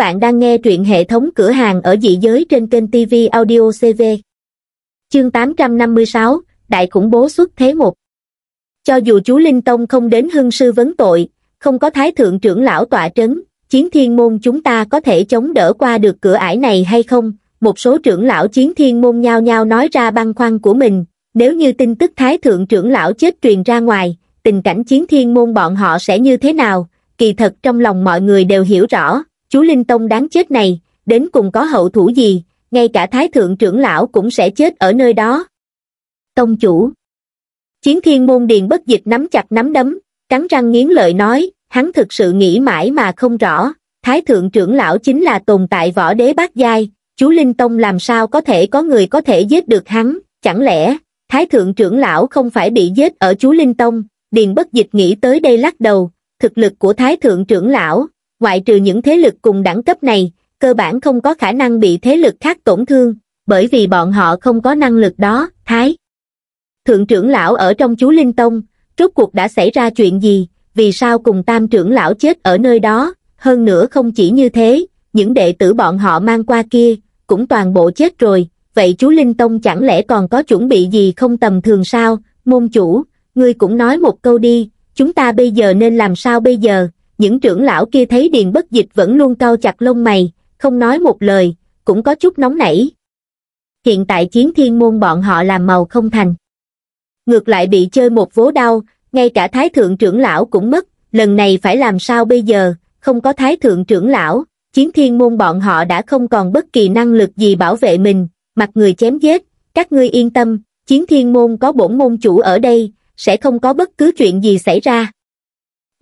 bạn đang nghe truyện hệ thống cửa hàng ở dị giới trên kênh TV Audio CV. Chương 856, Đại khủng bố xuất thế một. Cho dù chú Linh Tông không đến hưng sư vấn tội, không có thái thượng trưởng lão tọa trấn, chiến thiên môn chúng ta có thể chống đỡ qua được cửa ải này hay không? Một số trưởng lão chiến thiên môn nhao nhao nói ra băn khoăn của mình, nếu như tin tức thái thượng trưởng lão chết truyền ra ngoài, tình cảnh chiến thiên môn bọn họ sẽ như thế nào? Kỳ thật trong lòng mọi người đều hiểu rõ, chú Linh Tông đáng chết này, đến cùng có hậu thủ gì, ngay cả Thái Thượng trưởng lão cũng sẽ chết ở nơi đó. Tông chủ Chiến thiên môn điền bất dịch nắm chặt nắm đấm, cắn răng nghiến lợi nói, hắn thực sự nghĩ mãi mà không rõ, Thái Thượng trưởng lão chính là tồn tại võ đế bát giai, chú Linh Tông làm sao có thể có người có thể giết được hắn, chẳng lẽ, Thái Thượng trưởng lão không phải bị giết ở chú Linh Tông, điền bất dịch nghĩ tới đây lắc đầu, thực lực của Thái Thượng trưởng lão, ngoại trừ những thế lực cùng đẳng cấp này cơ bản không có khả năng bị thế lực khác tổn thương bởi vì bọn họ không có năng lực đó thái thượng trưởng lão ở trong chú linh tông rốt cuộc đã xảy ra chuyện gì vì sao cùng tam trưởng lão chết ở nơi đó hơn nữa không chỉ như thế những đệ tử bọn họ mang qua kia cũng toàn bộ chết rồi vậy chú linh tông chẳng lẽ còn có chuẩn bị gì không tầm thường sao môn chủ ngươi cũng nói một câu đi chúng ta bây giờ nên làm sao bây giờ những trưởng lão kia thấy điền bất dịch vẫn luôn cao chặt lông mày, không nói một lời, cũng có chút nóng nảy. Hiện tại chiến thiên môn bọn họ làm màu không thành. Ngược lại bị chơi một vố đau, ngay cả thái thượng trưởng lão cũng mất, lần này phải làm sao bây giờ, không có thái thượng trưởng lão, chiến thiên môn bọn họ đã không còn bất kỳ năng lực gì bảo vệ mình, mặt người chém giết, các ngươi yên tâm, chiến thiên môn có bổn môn chủ ở đây, sẽ không có bất cứ chuyện gì xảy ra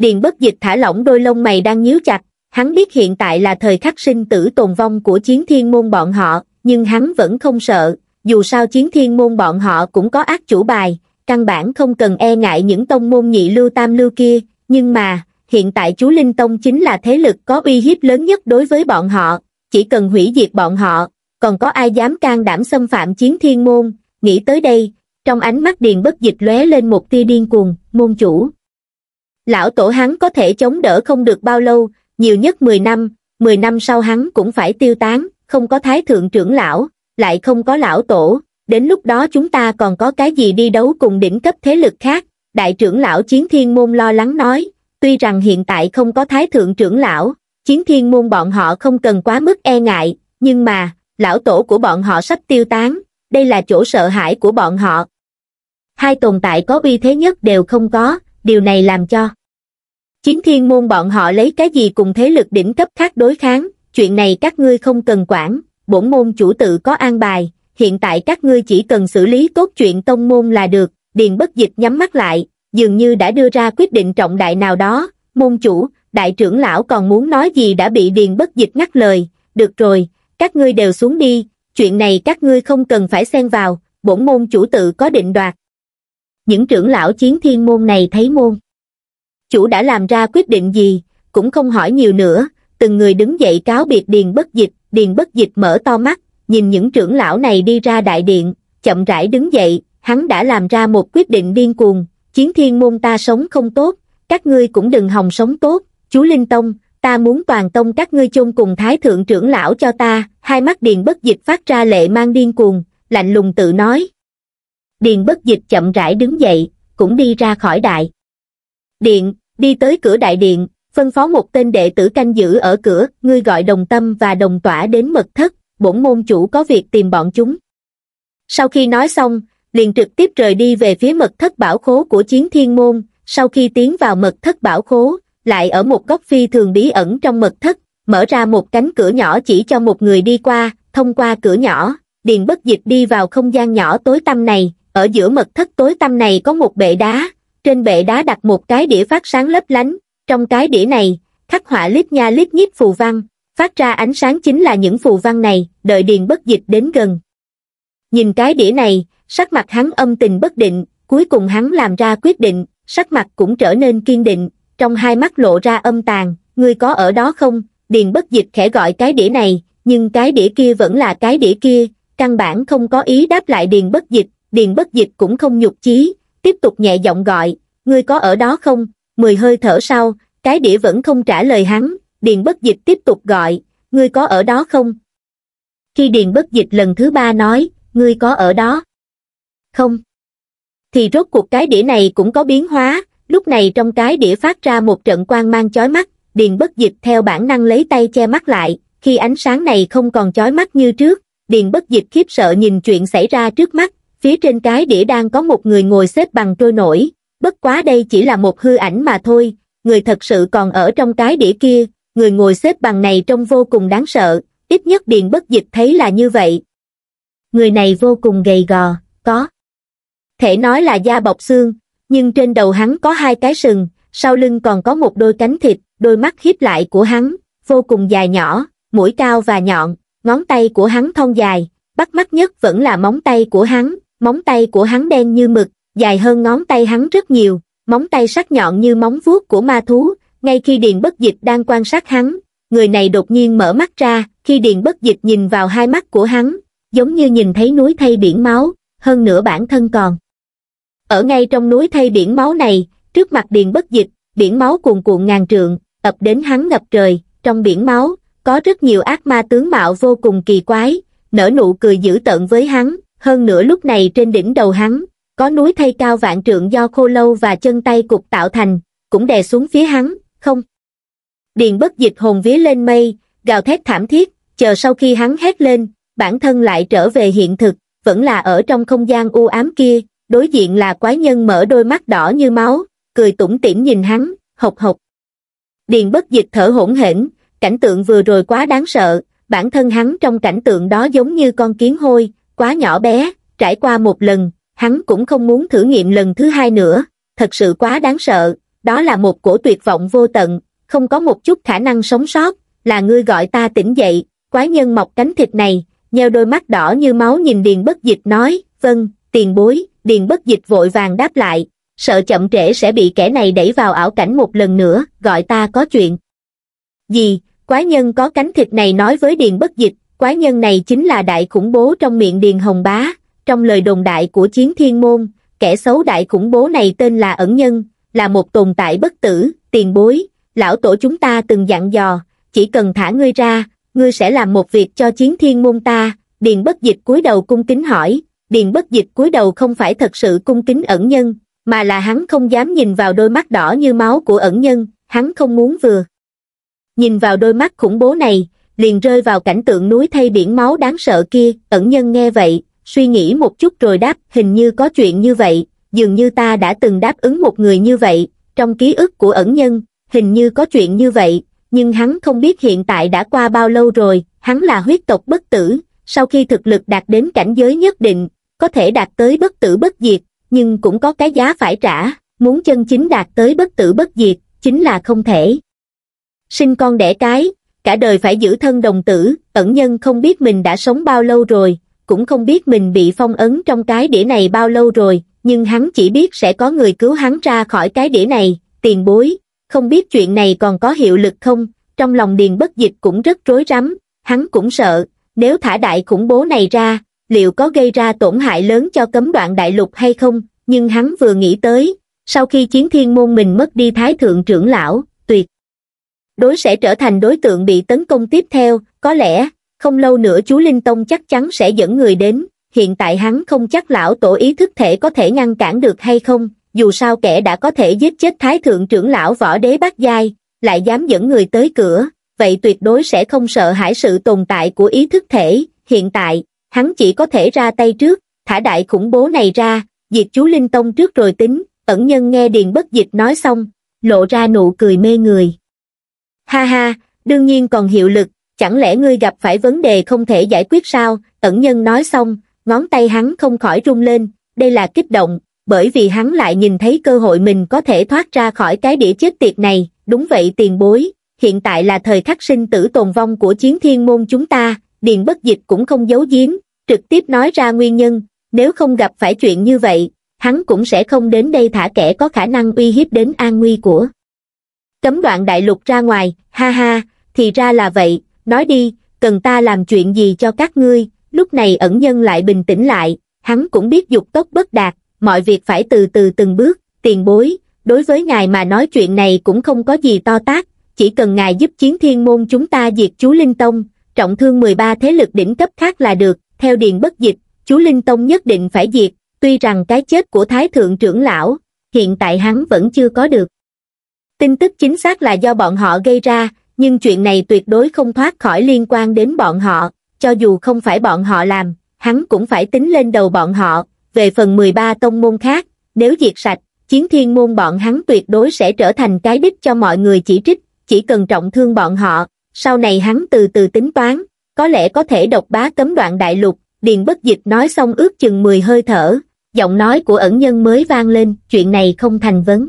điền bất dịch thả lỏng đôi lông mày đang nhíu chặt hắn biết hiện tại là thời khắc sinh tử tồn vong của chiến thiên môn bọn họ nhưng hắn vẫn không sợ dù sao chiến thiên môn bọn họ cũng có ác chủ bài căn bản không cần e ngại những tông môn nhị lưu tam lưu kia nhưng mà hiện tại chú linh tông chính là thế lực có uy hiếp lớn nhất đối với bọn họ chỉ cần hủy diệt bọn họ còn có ai dám can đảm xâm phạm chiến thiên môn nghĩ tới đây trong ánh mắt điền bất dịch lóe lên một tia điên cuồng môn chủ lão tổ hắn có thể chống đỡ không được bao lâu nhiều nhất mười năm mười năm sau hắn cũng phải tiêu tán không có thái thượng trưởng lão lại không có lão tổ đến lúc đó chúng ta còn có cái gì đi đấu cùng đỉnh cấp thế lực khác đại trưởng lão chiến thiên môn lo lắng nói tuy rằng hiện tại không có thái thượng trưởng lão chiến thiên môn bọn họ không cần quá mức e ngại nhưng mà lão tổ của bọn họ sắp tiêu tán đây là chỗ sợ hãi của bọn họ hai tồn tại có uy thế nhất đều không có điều này làm cho Chiến thiên môn bọn họ lấy cái gì cùng thế lực đỉnh cấp khác đối kháng, chuyện này các ngươi không cần quản, bổn môn chủ tự có an bài, hiện tại các ngươi chỉ cần xử lý tốt chuyện tông môn là được, điền bất dịch nhắm mắt lại, dường như đã đưa ra quyết định trọng đại nào đó, môn chủ, đại trưởng lão còn muốn nói gì đã bị điền bất dịch ngắt lời, được rồi, các ngươi đều xuống đi, chuyện này các ngươi không cần phải xen vào, bổn môn chủ tự có định đoạt. Những trưởng lão chiến thiên môn này thấy môn chủ đã làm ra quyết định gì, cũng không hỏi nhiều nữa, từng người đứng dậy cáo biệt Điền Bất Dịch, Điền Bất Dịch mở to mắt, nhìn những trưởng lão này đi ra đại điện, chậm rãi đứng dậy, hắn đã làm ra một quyết định điên cuồng, chiến thiên môn ta sống không tốt, các ngươi cũng đừng hòng sống tốt, chú Linh Tông, ta muốn toàn tông các ngươi chung cùng thái thượng trưởng lão cho ta, hai mắt Điền Bất Dịch phát ra lệ mang điên cuồng, lạnh lùng tự nói. Điền Bất Dịch chậm rãi đứng dậy, cũng đi ra khỏi đại điện, đi tới cửa đại điện, phân phó một tên đệ tử canh giữ ở cửa, ngươi gọi đồng tâm và đồng tỏa đến mật thất, bổn môn chủ có việc tìm bọn chúng. Sau khi nói xong, liền trực tiếp rời đi về phía mật thất bảo khố của chiến thiên môn, sau khi tiến vào mật thất bảo khố, lại ở một góc phi thường bí ẩn trong mật thất, mở ra một cánh cửa nhỏ chỉ cho một người đi qua, thông qua cửa nhỏ, điền bất dịch đi vào không gian nhỏ tối tăm này, ở giữa mật thất tối tăm này có một bệ đá, trên bệ đá đặt một cái đĩa phát sáng lấp lánh, trong cái đĩa này, khắc họa lít nha lít nhít phù văn, phát ra ánh sáng chính là những phù văn này, đợi điền bất dịch đến gần. Nhìn cái đĩa này, sắc mặt hắn âm tình bất định, cuối cùng hắn làm ra quyết định, sắc mặt cũng trở nên kiên định, trong hai mắt lộ ra âm tàn, ngươi có ở đó không? Điền bất dịch khẽ gọi cái đĩa này, nhưng cái đĩa kia vẫn là cái đĩa kia, căn bản không có ý đáp lại điền bất dịch, điền bất dịch cũng không nhục chí, tiếp tục nhẹ giọng gọi, ngươi có ở đó không? Mười hơi thở sau, cái đĩa vẫn không trả lời hắn, Điền Bất Dịch tiếp tục gọi, ngươi có ở đó không? Khi Điền Bất Dịch lần thứ ba nói, ngươi có ở đó? Không. Thì rốt cuộc cái đĩa này cũng có biến hóa, lúc này trong cái đĩa phát ra một trận quang mang chói mắt, Điền Bất Dịch theo bản năng lấy tay che mắt lại, khi ánh sáng này không còn chói mắt như trước, Điền Bất Dịch khiếp sợ nhìn chuyện xảy ra trước mắt, phía trên cái đĩa đang có một người ngồi xếp bằng trôi nổi, bất quá đây chỉ là một hư ảnh mà thôi, người thật sự còn ở trong cái đĩa kia, người ngồi xếp bằng này trông vô cùng đáng sợ, ít nhất điện Bất Dịch thấy là như vậy. Người này vô cùng gầy gò, có. Thể nói là da bọc xương, nhưng trên đầu hắn có hai cái sừng, sau lưng còn có một đôi cánh thịt, đôi mắt hiếp lại của hắn, vô cùng dài nhỏ, mũi cao và nhọn, ngón tay của hắn thon dài, bắt mắt nhất vẫn là móng tay của hắn, móng tay của hắn đen như mực dài hơn ngón tay hắn rất nhiều móng tay sắc nhọn như móng vuốt của ma thú ngay khi điền bất dịch đang quan sát hắn người này đột nhiên mở mắt ra khi điền bất dịch nhìn vào hai mắt của hắn giống như nhìn thấy núi thay biển máu hơn nữa bản thân còn ở ngay trong núi thay biển máu này trước mặt điền bất dịch biển máu cuồn cuộn ngàn trượng ập đến hắn ngập trời trong biển máu có rất nhiều ác ma tướng mạo vô cùng kỳ quái nở nụ cười dữ tợn với hắn hơn nữa lúc này trên đỉnh đầu hắn có núi thay cao vạn trượng do khô lâu và chân tay cục tạo thành cũng đè xuống phía hắn không điền bất dịch hồn vía lên mây gào thét thảm thiết chờ sau khi hắn hét lên bản thân lại trở về hiện thực vẫn là ở trong không gian u ám kia đối diện là quái nhân mở đôi mắt đỏ như máu cười tủm tỉm nhìn hắn hộc hộc điền bất dịch thở hỗn hển cảnh tượng vừa rồi quá đáng sợ bản thân hắn trong cảnh tượng đó giống như con kiến hôi quá nhỏ bé, trải qua một lần, hắn cũng không muốn thử nghiệm lần thứ hai nữa, thật sự quá đáng sợ, đó là một cổ tuyệt vọng vô tận, không có một chút khả năng sống sót, là ngươi gọi ta tỉnh dậy, quái nhân mọc cánh thịt này, nheo đôi mắt đỏ như máu nhìn Điền Bất Dịch nói, vâng, tiền bối, Điền Bất Dịch vội vàng đáp lại, sợ chậm trễ sẽ bị kẻ này đẩy vào ảo cảnh một lần nữa, gọi ta có chuyện. Gì, quái nhân có cánh thịt này nói với Điền Bất Dịch, Quái nhân này chính là đại khủng bố trong miệng Điền Hồng Bá, trong lời đồn đại của chiến thiên môn, kẻ xấu đại khủng bố này tên là ẩn nhân, là một tồn tại bất tử, tiền bối, lão tổ chúng ta từng dặn dò, chỉ cần thả ngươi ra, ngươi sẽ làm một việc cho chiến thiên môn ta, Điền bất dịch cúi đầu cung kính hỏi, Điền bất dịch cúi đầu không phải thật sự cung kính ẩn nhân, mà là hắn không dám nhìn vào đôi mắt đỏ như máu của ẩn nhân, hắn không muốn vừa. Nhìn vào đôi mắt khủng bố này, liền rơi vào cảnh tượng núi thay biển máu đáng sợ kia, ẩn nhân nghe vậy, suy nghĩ một chút rồi đáp, hình như có chuyện như vậy, dường như ta đã từng đáp ứng một người như vậy, trong ký ức của ẩn nhân, hình như có chuyện như vậy, nhưng hắn không biết hiện tại đã qua bao lâu rồi, hắn là huyết tộc bất tử, sau khi thực lực đạt đến cảnh giới nhất định, có thể đạt tới bất tử bất diệt, nhưng cũng có cái giá phải trả, muốn chân chính đạt tới bất tử bất diệt, chính là không thể. Sinh con đẻ cái, cả đời phải giữ thân đồng tử, ẩn nhân không biết mình đã sống bao lâu rồi, cũng không biết mình bị phong ấn trong cái đĩa này bao lâu rồi, nhưng hắn chỉ biết sẽ có người cứu hắn ra khỏi cái đĩa này, tiền bối, không biết chuyện này còn có hiệu lực không, trong lòng điền bất dịch cũng rất rối rắm, hắn cũng sợ, nếu thả đại khủng bố này ra, liệu có gây ra tổn hại lớn cho cấm đoạn đại lục hay không, nhưng hắn vừa nghĩ tới, sau khi chiến thiên môn mình mất đi thái thượng trưởng lão, đối sẽ trở thành đối tượng bị tấn công tiếp theo, có lẽ, không lâu nữa chú Linh Tông chắc chắn sẽ dẫn người đến, hiện tại hắn không chắc lão tổ ý thức thể có thể ngăn cản được hay không, dù sao kẻ đã có thể giết chết Thái Thượng trưởng lão võ đế bát giai, lại dám dẫn người tới cửa, vậy tuyệt đối sẽ không sợ hãi sự tồn tại của ý thức thể, hiện tại, hắn chỉ có thể ra tay trước, thả đại khủng bố này ra, diệt chú Linh Tông trước rồi tính, ẩn nhân nghe Điền Bất Dịch nói xong, lộ ra nụ cười mê người. Ha ha, đương nhiên còn hiệu lực, chẳng lẽ ngươi gặp phải vấn đề không thể giải quyết sao? Ẩn nhân nói xong, ngón tay hắn không khỏi rung lên, đây là kích động, bởi vì hắn lại nhìn thấy cơ hội mình có thể thoát ra khỏi cái đĩa chết tiệt này, đúng vậy tiền bối, hiện tại là thời khắc sinh tử tồn vong của chiến thiên môn chúng ta, Điền Bất Dịch cũng không giấu giếm, trực tiếp nói ra nguyên nhân, nếu không gặp phải chuyện như vậy, hắn cũng sẽ không đến đây thả kẻ có khả năng uy hiếp đến an nguy của cấm đoạn đại lục ra ngoài, ha ha, thì ra là vậy, nói đi, cần ta làm chuyện gì cho các ngươi, lúc này ẩn nhân lại bình tĩnh lại, hắn cũng biết dục tốc bất đạt, mọi việc phải từ từ từng bước, tiền bối, đối với ngài mà nói chuyện này cũng không có gì to tác, chỉ cần ngài giúp chiến thiên môn chúng ta diệt chú Linh Tông, trọng thương 13 thế lực đỉnh cấp khác là được, theo điền bất dịch, chú Linh Tông nhất định phải diệt, tuy rằng cái chết của Thái Thượng trưởng lão, hiện tại hắn vẫn chưa có được, tin tức chính xác là do bọn họ gây ra nhưng chuyện này tuyệt đối không thoát khỏi liên quan đến bọn họ cho dù không phải bọn họ làm hắn cũng phải tính lên đầu bọn họ về phần mười ba tông môn khác nếu diệt sạch chiến thiên môn bọn hắn tuyệt đối sẽ trở thành cái đích cho mọi người chỉ trích chỉ cần trọng thương bọn họ sau này hắn từ từ tính toán có lẽ có thể độc bá cấm đoạn đại lục điền bất dịch nói xong ước chừng mười hơi thở giọng nói của ẩn nhân mới vang lên chuyện này không thành vấn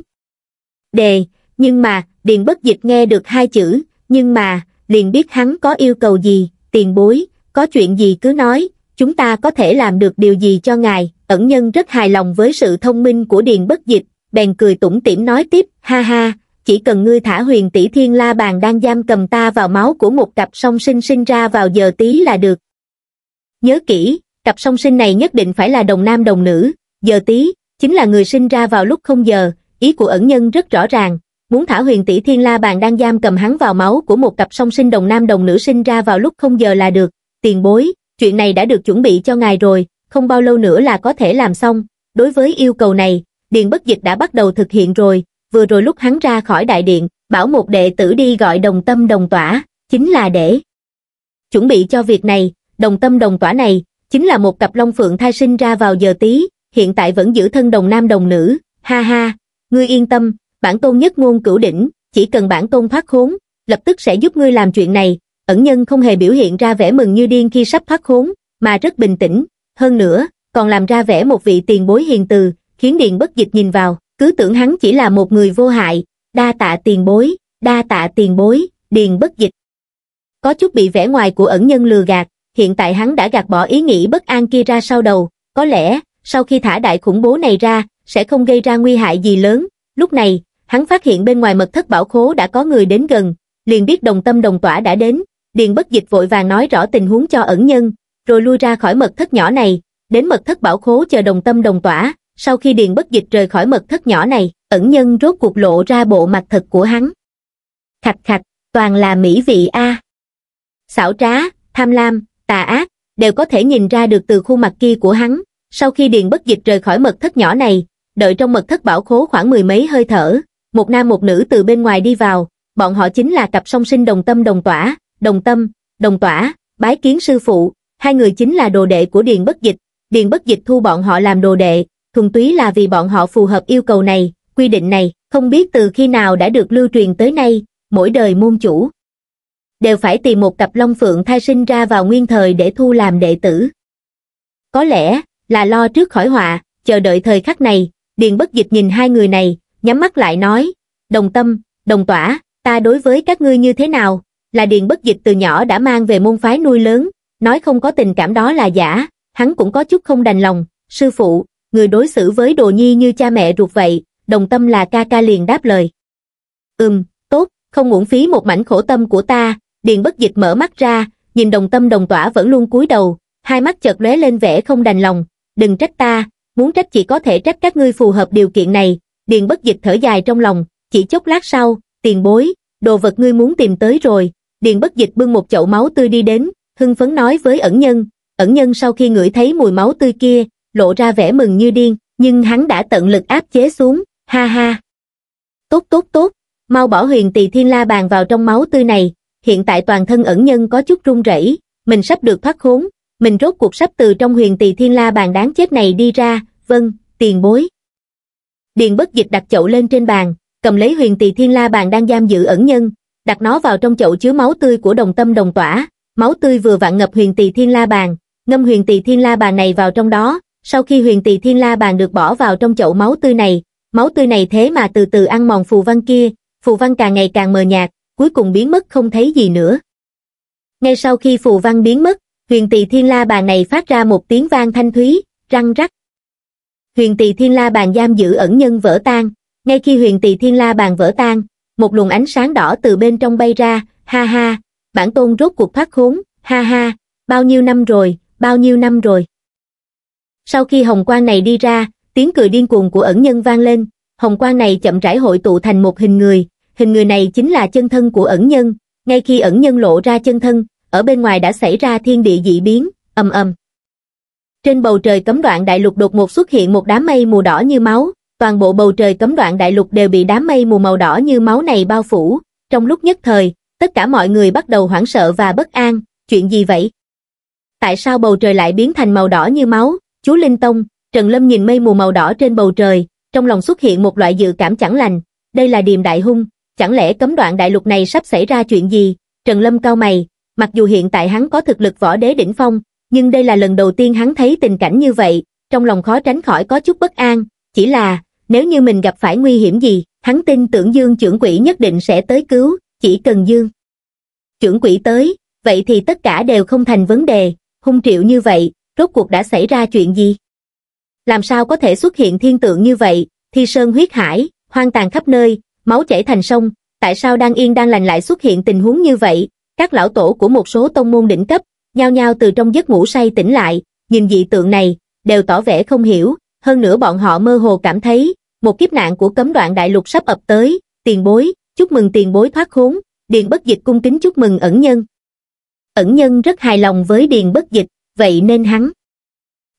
đề nhưng mà, Điền Bất Dịch nghe được hai chữ, nhưng mà, liền biết hắn có yêu cầu gì, tiền bối, có chuyện gì cứ nói, chúng ta có thể làm được điều gì cho ngài, ẩn nhân rất hài lòng với sự thông minh của Điền Bất Dịch, bèn cười tủm tỉm nói tiếp, ha ha, chỉ cần ngươi thả huyền tỷ thiên la bàn đang giam cầm ta vào máu của một cặp song sinh sinh ra vào giờ tí là được. Nhớ kỹ, cặp song sinh này nhất định phải là đồng nam đồng nữ, giờ tí, chính là người sinh ra vào lúc không giờ, ý của ẩn nhân rất rõ ràng, muốn thả huyền tỷ thiên la bàn đang giam cầm hắn vào máu của một cặp song sinh đồng nam đồng nữ sinh ra vào lúc không giờ là được, tiền bối, chuyện này đã được chuẩn bị cho ngài rồi, không bao lâu nữa là có thể làm xong, đối với yêu cầu này, Điền Bất Dịch đã bắt đầu thực hiện rồi, vừa rồi lúc hắn ra khỏi đại điện, bảo một đệ tử đi gọi đồng tâm đồng tỏa, chính là để chuẩn bị cho việc này, đồng tâm đồng tỏa này, chính là một cặp long phượng thai sinh ra vào giờ tí, hiện tại vẫn giữ thân đồng nam đồng nữ, ha ha, ngươi yên tâm, bản tôn nhất ngôn cửu đỉnh, chỉ cần bản tôn thoát khốn, lập tức sẽ giúp ngươi làm chuyện này. Ẩn nhân không hề biểu hiện ra vẻ mừng như điên khi sắp thoát khốn, mà rất bình tĩnh, hơn nữa, còn làm ra vẻ một vị tiền bối hiền từ, khiến Điền bất dịch nhìn vào, cứ tưởng hắn chỉ là một người vô hại, đa tạ tiền bối, đa tạ tiền bối, Điền bất dịch. Có chút bị vẻ ngoài của ẩn nhân lừa gạt, hiện tại hắn đã gạt bỏ ý nghĩ bất an kia ra sau đầu, có lẽ, sau khi thả đại khủng bố này ra, sẽ không gây ra nguy hại gì lớn, lúc này, hắn phát hiện bên ngoài mật thất bảo khố đã có người đến gần, liền biết đồng tâm đồng tỏa đã đến, điền bất dịch vội vàng nói rõ tình huống cho ẩn nhân, rồi lui ra khỏi mật thất nhỏ này, đến mật thất bảo khố chờ đồng tâm đồng tỏa, sau khi điền bất dịch rời khỏi mật thất nhỏ này, ẩn nhân rốt cuộc lộ ra bộ mặt thật của hắn. Khạch khạch, toàn là mỹ vị a. À. Xảo trá, tham lam, tà ác, đều có thể nhìn ra được từ khuôn mặt kia của hắn, sau khi điền bất dịch rời khỏi mật thất nhỏ này, đợi trong mật thất bảo khố khoảng mười mấy hơi thở, một nam một nữ từ bên ngoài đi vào, bọn họ chính là cặp song sinh đồng tâm đồng tỏa, đồng tâm, đồng tỏa, bái kiến sư phụ, hai người chính là đồ đệ của Điền Bất Dịch, Điền Bất Dịch thu bọn họ làm đồ đệ, thuần túy là vì bọn họ phù hợp yêu cầu này, quy định này, không biết từ khi nào đã được lưu truyền tới nay, mỗi đời môn chủ đều phải tìm một cặp long phượng thai sinh ra vào nguyên thời để thu làm đệ tử. Có lẽ là lo trước khỏi họa, chờ đợi thời khắc này, Điền Bất Dịch nhìn hai người này, nhắm mắt lại nói, đồng tâm, đồng tỏa, ta đối với các ngươi như thế nào, là điền bất dịch từ nhỏ đã mang về môn phái nuôi lớn, nói không có tình cảm đó là giả, hắn cũng có chút không đành lòng, sư phụ, người đối xử với đồ nhi như cha mẹ ruột vậy, đồng tâm là ca ca liền đáp lời. Ừm, tốt, không uổng phí một mảnh khổ tâm của ta, điền bất dịch mở mắt ra, nhìn đồng tâm đồng tỏa vẫn luôn cúi đầu, hai mắt chợt lóe lên vẻ không đành lòng, đừng trách ta, muốn trách chỉ có thể trách các ngươi phù hợp điều kiện này, Điền bất dịch thở dài trong lòng, chỉ chốc lát sau, tiền bối, đồ vật ngươi muốn tìm tới rồi. Điền bất dịch bưng một chậu máu tươi đi đến, hưng phấn nói với ẩn nhân. Ẩn nhân sau khi ngửi thấy mùi máu tươi kia, lộ ra vẻ mừng như điên, nhưng hắn đã tận lực áp chế xuống, ha ha. Tốt tốt tốt, mau bỏ huyền tỳ thiên la bàn vào trong máu tươi này, hiện tại toàn thân ẩn nhân có chút run rẩy, mình sắp được thoát khốn, mình rốt cuộc sắp từ trong huyền tỳ thiên la bàn đáng chết này đi ra, vâng, tiền bối. Điền bất dịch đặt chậu lên trên bàn, cầm lấy huyền tỳ thiên la bàn đang giam giữ ẩn nhân, đặt nó vào trong chậu chứa máu tươi của đồng tâm đồng tỏa, máu tươi vừa vặn ngập huyền tỳ thiên la bàn, ngâm huyền tỳ thiên la bàn này vào trong đó, sau khi huyền tỳ thiên la bàn được bỏ vào trong chậu máu tươi này, máu tươi này thế mà từ từ ăn mòn phù văn kia, phù văn càng ngày càng mờ nhạt, cuối cùng biến mất không thấy gì nữa. Ngay sau khi phù văn biến mất, huyền tỳ thiên la bàn này phát ra một tiếng vang thanh thúy, răng rắc, huyền tỳ thiên la bàn giam giữ ẩn nhân vỡ tan ngay khi huyền tỳ thiên la bàn vỡ tan một luồng ánh sáng đỏ từ bên trong bay ra ha ha bản tôn rốt cuộc thoát khốn ha ha bao nhiêu năm rồi bao nhiêu năm rồi sau khi hồng quang này đi ra tiếng cười điên cuồng của ẩn nhân vang lên hồng quang này chậm rãi hội tụ thành một hình người hình người này chính là chân thân của ẩn nhân ngay khi ẩn nhân lộ ra chân thân ở bên ngoài đã xảy ra thiên địa dị biến ầm ầm trên bầu trời cấm đoạn đại lục đột ngột xuất hiện một đám mây mù đỏ như máu, toàn bộ bầu trời cấm đoạn đại lục đều bị đám mây mù màu đỏ như máu này bao phủ. Trong lúc nhất thời, tất cả mọi người bắt đầu hoảng sợ và bất an, chuyện gì vậy? Tại sao bầu trời lại biến thành màu đỏ như máu? Chú Linh Tông, Trần Lâm nhìn mây mù màu đỏ trên bầu trời, trong lòng xuất hiện một loại dự cảm chẳng lành. Đây là điềm đại hung, chẳng lẽ cấm đoạn đại lục này sắp xảy ra chuyện gì? Trần Lâm cao mày, mặc dù hiện tại hắn có thực lực võ đế đỉnh phong, nhưng đây là lần đầu tiên hắn thấy tình cảnh như vậy, trong lòng khó tránh khỏi có chút bất an, chỉ là, nếu như mình gặp phải nguy hiểm gì, hắn tin tưởng Dương trưởng quỷ nhất định sẽ tới cứu, chỉ cần Dương. Trưởng quỷ tới, vậy thì tất cả đều không thành vấn đề, hung triệu như vậy, rốt cuộc đã xảy ra chuyện gì? Làm sao có thể xuất hiện thiên tượng như vậy, thi sơn huyết hải, hoang tàn khắp nơi, máu chảy thành sông, tại sao đang yên đang lành lại xuất hiện tình huống như vậy? Các lão tổ của một số tông môn đỉnh cấp, nhao nhao từ trong giấc ngủ say tỉnh lại, nhìn dị tượng này, đều tỏ vẻ không hiểu, hơn nữa bọn họ mơ hồ cảm thấy, một kiếp nạn của cấm đoạn đại lục sắp ập tới, tiền bối, chúc mừng tiền bối thoát khốn, Điền Bất Dịch cung kính chúc mừng ẩn nhân. Ẩn nhân rất hài lòng với Điền Bất Dịch, vậy nên hắn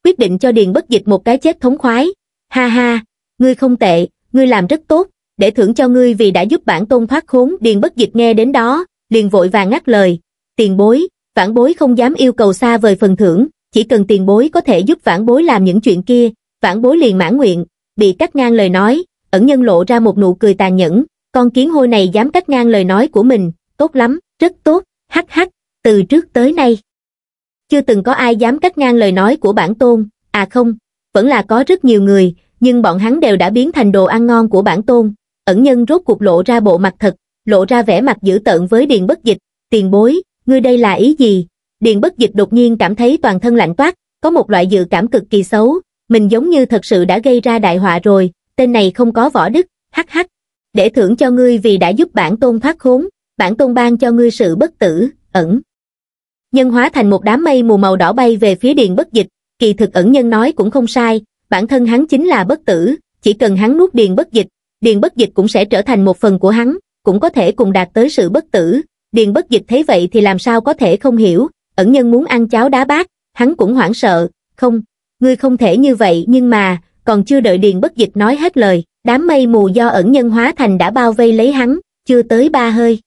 quyết định cho Điền Bất Dịch một cái chết thống khoái. Ha ha, ngươi không tệ, ngươi làm rất tốt, để thưởng cho ngươi vì đã giúp bản tôn thoát khốn. Điền Bất Dịch nghe đến đó, liền vội vàng ngắt lời. Tiền bối, Phản bối không dám yêu cầu xa vời phần thưởng, chỉ cần tiền bối có thể giúp phản bối làm những chuyện kia, Phản bối liền mãn nguyện, bị cắt ngang lời nói, ẩn nhân lộ ra một nụ cười tàn nhẫn, con kiến hôi này dám cắt ngang lời nói của mình, tốt lắm, rất tốt, hắc hắc, từ trước tới nay. Chưa từng có ai dám cắt ngang lời nói của bản tôn, à không, vẫn là có rất nhiều người, nhưng bọn hắn đều đã biến thành đồ ăn ngon của bản tôn, ẩn nhân rốt cuộc lộ ra bộ mặt thật, lộ ra vẻ mặt dữ tợn với điền bất dịch, tiền bối, ngươi đây là ý gì? Điền bất dịch đột nhiên cảm thấy toàn thân lạnh toát, có một loại dự cảm cực kỳ xấu, mình giống như thật sự đã gây ra đại họa rồi, tên này không có võ đức, hắc hắc. Để thưởng cho ngươi vì đã giúp bản tôn thoát khốn, bản tôn ban cho ngươi sự bất tử, ẩn. Nhân hóa thành một đám mây mù màu đỏ bay về phía Điền bất dịch, kỳ thực ẩn nhân nói cũng không sai, bản thân hắn chính là bất tử, chỉ cần hắn nuốt điền bất dịch, điền bất dịch cũng sẽ trở thành một phần của hắn, cũng có thể cùng đạt tới sự bất tử, điền bất dịch thấy vậy thì làm sao có thể không hiểu ẩn nhân muốn ăn cháo đá bát hắn cũng hoảng sợ không ngươi không thể như vậy nhưng mà còn chưa đợi điền bất dịch nói hết lời đám mây mù do ẩn nhân hóa thành đã bao vây lấy hắn chưa tới ba hơi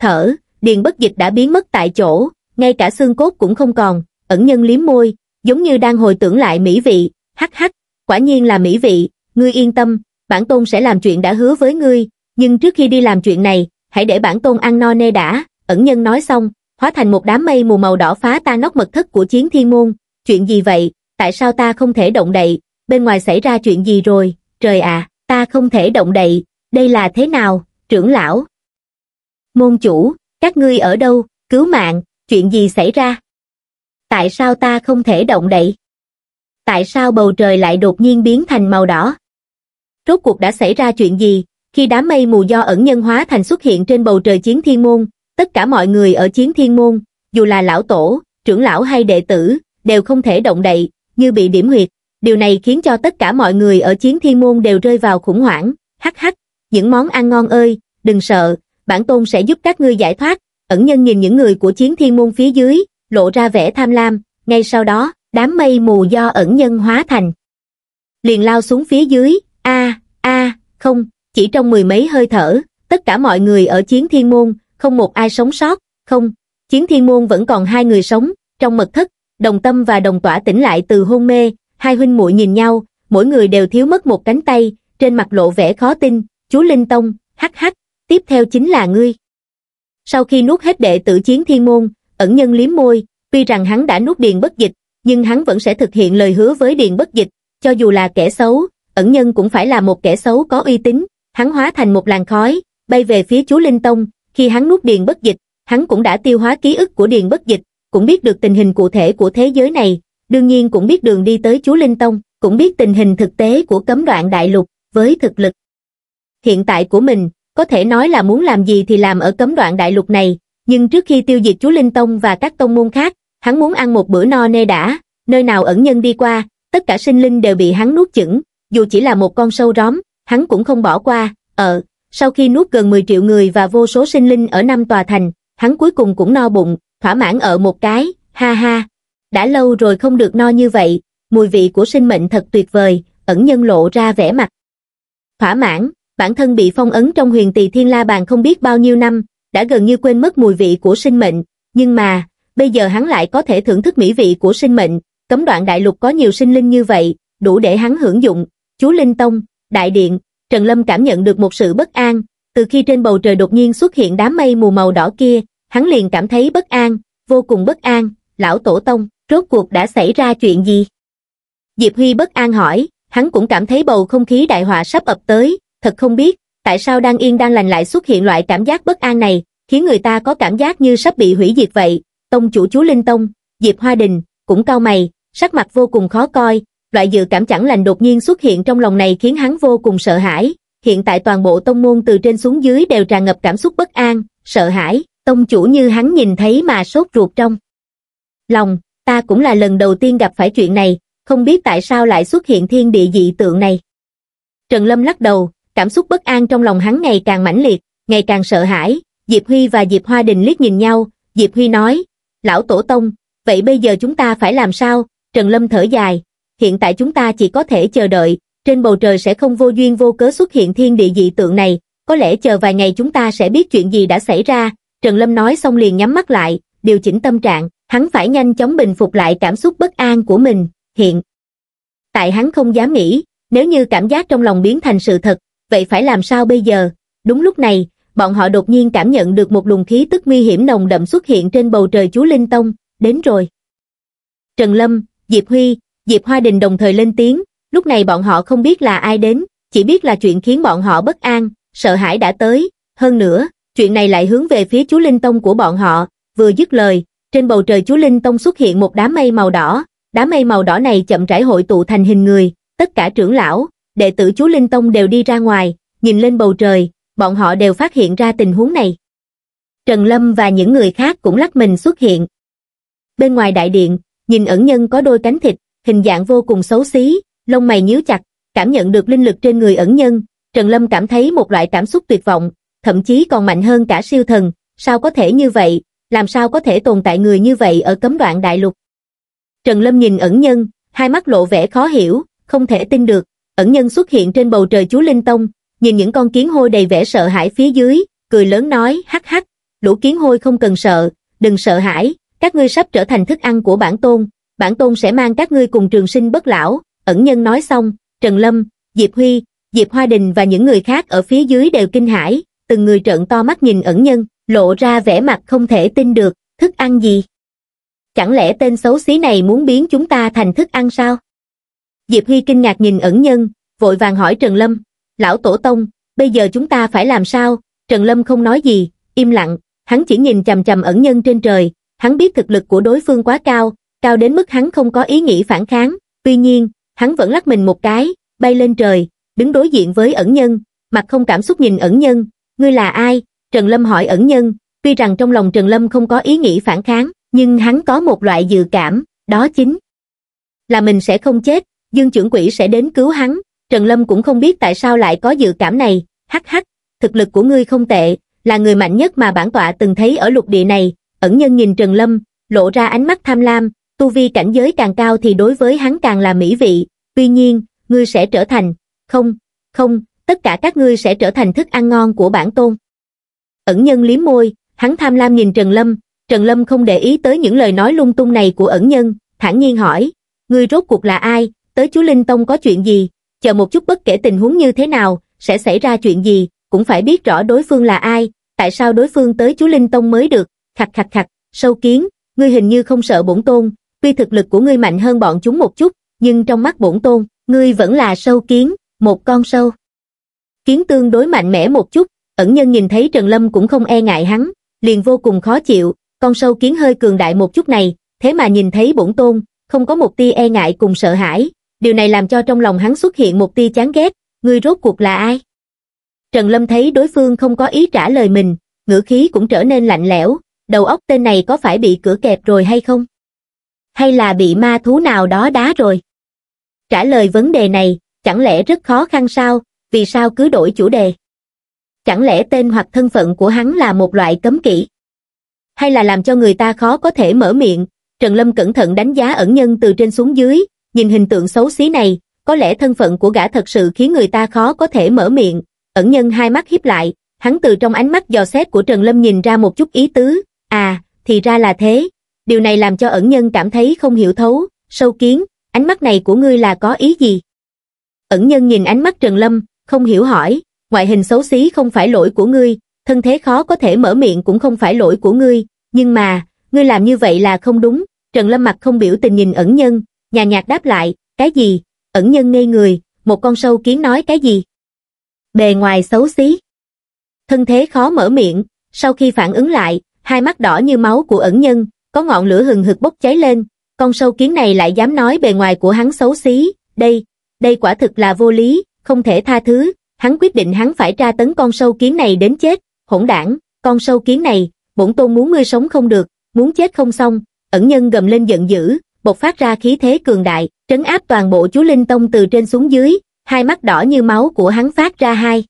thở điền bất dịch đã biến mất tại chỗ ngay cả xương cốt cũng không còn ẩn nhân liếm môi giống như đang hồi tưởng lại mỹ vị hắc hắc quả nhiên là mỹ vị ngươi yên tâm bản tôn sẽ làm chuyện đã hứa với ngươi nhưng trước khi đi làm chuyện này hãy để bản tôn ăn no nê đã, ẩn nhân nói xong, hóa thành một đám mây mù màu đỏ phá tan nóc mật thất của chiến thiên môn. Chuyện gì vậy, tại sao ta không thể động đậy, bên ngoài xảy ra chuyện gì rồi, trời ạ ta không thể động đậy, đây là thế nào, trưởng lão? Môn chủ, các ngươi ở đâu, cứu mạng, chuyện gì xảy ra? Tại sao ta không thể động đậy? Tại sao bầu trời lại đột nhiên biến thành màu đỏ? Rốt cuộc đã xảy ra chuyện gì, khi đám mây mù do ẩn nhân hóa thành xuất hiện trên bầu trời chiến thiên môn, tất cả mọi người ở chiến thiên môn, dù là lão tổ, trưởng lão hay đệ tử, đều không thể động đậy, như bị điểm huyệt. Điều này khiến cho tất cả mọi người ở chiến thiên môn đều rơi vào khủng hoảng. Hắc hắc, những món ăn ngon ơi, đừng sợ, bản tôn sẽ giúp các ngươi giải thoát. Ẩn nhân nhìn những người của chiến thiên môn phía dưới, lộ ra vẻ tham lam, ngay sau đó, đám mây mù do ẩn nhân hóa thành. Liền lao xuống phía dưới, a a không, chỉ trong mười mấy hơi thở tất cả mọi người ở chiến thiên môn không một ai sống sót không chiến thiên môn vẫn còn hai người sống trong mật thất đồng tâm và đồng tỏa tỉnh lại từ hôn mê hai huynh muội nhìn nhau mỗi người đều thiếu mất một cánh tay trên mặt lộ vẻ khó tin chú linh tông hắc hắc tiếp theo chính là ngươi sau khi nuốt hết đệ tử chiến thiên môn ẩn nhân liếm môi tuy rằng hắn đã nuốt điền bất dịch nhưng hắn vẫn sẽ thực hiện lời hứa với điền bất dịch cho dù là kẻ xấu ẩn nhân cũng phải là một kẻ xấu có uy tín hắn hóa thành một làn khói, bay về phía chúa Linh Tông, khi hắn nuốt điền bất dịch, hắn cũng đã tiêu hóa ký ức của điền bất dịch, cũng biết được tình hình cụ thể của thế giới này, đương nhiên cũng biết đường đi tới chúa Linh Tông, cũng biết tình hình thực tế của cấm đoạn đại lục, với thực lực hiện tại của mình, có thể nói là muốn làm gì thì làm ở cấm đoạn đại lục này, nhưng trước khi tiêu diệt chúa Linh Tông và các tông môn khác, hắn muốn ăn một bữa no nê đã, nơi nào ẩn nhân đi qua, tất cả sinh linh đều bị hắn nuốt chửng, dù chỉ là một con sâu róm, hắn cũng không bỏ qua, Ở ờ, sau khi nuốt gần 10 triệu người và vô số sinh linh ở năm tòa thành, hắn cuối cùng cũng no bụng, thỏa mãn ở một cái, ha ha. Đã lâu rồi không được no như vậy, mùi vị của sinh mệnh thật tuyệt vời, ẩn nhân lộ ra vẻ mặt. Thỏa mãn, bản thân bị phong ấn trong huyền tỳ thiên la bàn không biết bao nhiêu năm, đã gần như quên mất mùi vị của sinh mệnh, nhưng mà, bây giờ hắn lại có thể thưởng thức mỹ vị của sinh mệnh, cấm đoạn đại lục có nhiều sinh linh như vậy, đủ để hắn hưởng dụng. Chú Linh Tông, đại điện, Trần Lâm cảm nhận được một sự bất an, từ khi trên bầu trời đột nhiên xuất hiện đám mây mù màu đỏ kia, hắn liền cảm thấy bất an, vô cùng bất an, lão tổ tông, rốt cuộc đã xảy ra chuyện gì? Diệp Huy bất an hỏi, hắn cũng cảm thấy bầu không khí đại họa sắp ập tới, thật không biết, tại sao đang yên đang lành lại xuất hiện loại cảm giác bất an này, khiến người ta có cảm giác như sắp bị hủy diệt vậy, tông chủ chú Linh Tông, Diệp Hoa Đình, cũng cau mày, sắc mặt vô cùng khó coi, Loại dự cảm chẳng lành đột nhiên xuất hiện trong lòng này khiến hắn vô cùng sợ hãi. Hiện tại toàn bộ tông môn từ trên xuống dưới đều tràn ngập cảm xúc bất an, sợ hãi, tông chủ như hắn nhìn thấy mà sốt ruột trong. Lòng, ta cũng là lần đầu tiên gặp phải chuyện này, không biết tại sao lại xuất hiện thiên địa dị tượng này. Trần Lâm lắc đầu, cảm xúc bất an trong lòng hắn ngày càng mãnh liệt, ngày càng sợ hãi, Diệp Huy và Diệp Hoa Đình liếc nhìn nhau, Diệp Huy nói, lão tổ tông, vậy bây giờ chúng ta phải làm sao? Trần Lâm thở dài, hiện tại chúng ta chỉ có thể chờ đợi, trên bầu trời sẽ không vô duyên vô cớ xuất hiện thiên địa dị tượng này, có lẽ chờ vài ngày chúng ta sẽ biết chuyện gì đã xảy ra. Trần Lâm nói xong liền nhắm mắt lại, điều chỉnh tâm trạng, hắn phải nhanh chóng bình phục lại cảm xúc bất an của mình, hiện. Tại hắn không dám nghĩ, nếu như cảm giác trong lòng biến thành sự thật, vậy phải làm sao bây giờ? Đúng lúc này, bọn họ đột nhiên cảm nhận được một luồng khí tức nguy hiểm nồng đậm xuất hiện trên bầu trời chú Linh Tông, đến rồi. Trần Lâm, Diệp Huy, Diệp Hoa Đình đồng thời lên tiếng, lúc này bọn họ không biết là ai đến, chỉ biết là chuyện khiến bọn họ bất an, sợ hãi đã tới, hơn nữa, chuyện này lại hướng về phía chú Linh Tông của bọn họ, vừa dứt lời, trên bầu trời chú Linh Tông xuất hiện một đám mây màu đỏ, đám mây màu đỏ này chậm rãi hội tụ thành hình người, tất cả trưởng lão, đệ tử chú Linh Tông đều đi ra ngoài, nhìn lên bầu trời, bọn họ đều phát hiện ra tình huống này. Trần Lâm và những người khác cũng lắc mình xuất hiện. Bên ngoài đại điện, nhìn ẩn nhân có đôi cánh thịt, hình dạng vô cùng xấu xí, lông mày nhíu chặt, cảm nhận được linh lực trên người ẩn nhân, Trần Lâm cảm thấy một loại cảm xúc tuyệt vọng, thậm chí còn mạnh hơn cả siêu thần, sao có thể như vậy, làm sao có thể tồn tại người như vậy ở cấm đoạn đại lục. Trần Lâm nhìn ẩn nhân, hai mắt lộ vẻ khó hiểu, không thể tin được, ẩn nhân xuất hiện trên bầu trời chú Linh Tông, nhìn những con kiến hôi đầy vẻ sợ hãi phía dưới, cười lớn nói, hắc hắc, lũ kiến hôi không cần sợ, đừng sợ hãi, các ngươi sắp trở thành thức ăn của bản tôn, bản tôn sẽ mang các ngươi cùng trường sinh bất lão, ẩn nhân nói xong, Trần Lâm, Diệp Huy, Diệp Hoa Đình và những người khác ở phía dưới đều kinh hãi, từng người trợn to mắt nhìn ẩn nhân, lộ ra vẻ mặt không thể tin được, thức ăn gì? Chẳng lẽ tên xấu xí này muốn biến chúng ta thành thức ăn sao? Diệp Huy kinh ngạc nhìn ẩn nhân, vội vàng hỏi Trần Lâm, lão tổ tông, bây giờ chúng ta phải làm sao? Trần Lâm không nói gì, im lặng, hắn chỉ nhìn chằm chằm ẩn nhân trên trời, hắn biết thực lực của đối phương quá cao, cao đến mức hắn không có ý nghĩ phản kháng, tuy nhiên, hắn vẫn lắc mình một cái, bay lên trời, đứng đối diện với ẩn nhân, mặt không cảm xúc nhìn ẩn nhân, ngươi là ai? Trần Lâm hỏi ẩn nhân, tuy rằng trong lòng Trần Lâm không có ý nghĩ phản kháng, nhưng hắn có một loại dự cảm, đó chính là mình sẽ không chết, Dương trưởng quỷ sẽ đến cứu hắn, Trần Lâm cũng không biết tại sao lại có dự cảm này, hắc hắc, thực lực của ngươi không tệ, là người mạnh nhất mà bản tọa từng thấy ở lục địa này, ẩn nhân nhìn Trần Lâm, lộ ra ánh mắt tham lam, tu vi cảnh giới càng cao thì đối với hắn càng là mỹ vị, tuy nhiên, ngươi sẽ trở thành, không, không, tất cả các ngươi sẽ trở thành thức ăn ngon của bản tôn. Ẩn nhân liếm môi, hắn tham lam nhìn Trần Lâm, Trần Lâm không để ý tới những lời nói lung tung này của ẩn nhân, thản nhiên hỏi, ngươi rốt cuộc là ai, tới chú Linh Tông có chuyện gì, chờ một chút bất kể tình huống như thế nào, sẽ xảy ra chuyện gì, cũng phải biết rõ đối phương là ai, tại sao đối phương tới chú Linh Tông mới được, khặt khặt khặt, sâu kiến, ngươi hình như không sợ bổn tôn, tuy thực lực của ngươi mạnh hơn bọn chúng một chút, nhưng trong mắt bổn tôn, ngươi vẫn là sâu kiến, một con sâu. Kiến tương đối mạnh mẽ một chút, ẩn nhân nhìn thấy Trần Lâm cũng không e ngại hắn, liền vô cùng khó chịu, con sâu kiến hơi cường đại một chút này, thế mà nhìn thấy bổn tôn, không có một tia e ngại cùng sợ hãi, điều này làm cho trong lòng hắn xuất hiện một tia chán ghét, ngươi rốt cuộc là ai? Trần Lâm thấy đối phương không có ý trả lời mình, ngữ khí cũng trở nên lạnh lẽo, đầu óc tên này có phải bị cửa kẹp rồi hay không? hay là bị ma thú nào đó đá rồi? Trả lời vấn đề này, chẳng lẽ rất khó khăn sao, vì sao cứ đổi chủ đề? Chẳng lẽ tên hoặc thân phận của hắn là một loại cấm kỵ? Hay là làm cho người ta khó có thể mở miệng? Trần Lâm cẩn thận đánh giá ẩn nhân từ trên xuống dưới, nhìn hình tượng xấu xí này, có lẽ thân phận của gã thật sự khiến người ta khó có thể mở miệng. Ẩn nhân hai mắt hiếp lại, hắn từ trong ánh mắt dò xét của Trần Lâm nhìn ra một chút ý tứ, à, thì ra là thế, điều này làm cho ẩn nhân cảm thấy không hiểu thấu, sâu kiến, ánh mắt này của ngươi là có ý gì? Ẩn nhân nhìn ánh mắt Trần Lâm, không hiểu hỏi, ngoại hình xấu xí không phải lỗi của ngươi, thân thế khó có thể mở miệng cũng không phải lỗi của ngươi, nhưng mà, ngươi làm như vậy là không đúng, Trần Lâm mặt không biểu tình nhìn ẩn nhân, nhà nhạt đáp lại, cái gì, ẩn nhân ngây người, một con sâu kiến nói cái gì? Bề ngoài xấu xí. Thân thế khó mở miệng, sau khi phản ứng lại, hai mắt đỏ như máu của ẩn nhân, có ngọn lửa hừng hực bốc cháy lên, con sâu kiến này lại dám nói bề ngoài của hắn xấu xí, đây, đây quả thực là vô lý, không thể tha thứ, hắn quyết định hắn phải tra tấn con sâu kiến này đến chết, hỗn đảng, con sâu kiến này, bổn tôn muốn ngươi sống không được, muốn chết không xong, ẩn nhân gầm lên giận dữ, bộc phát ra khí thế cường đại, trấn áp toàn bộ chú Linh Tông từ trên xuống dưới, hai mắt đỏ như máu của hắn phát ra hai.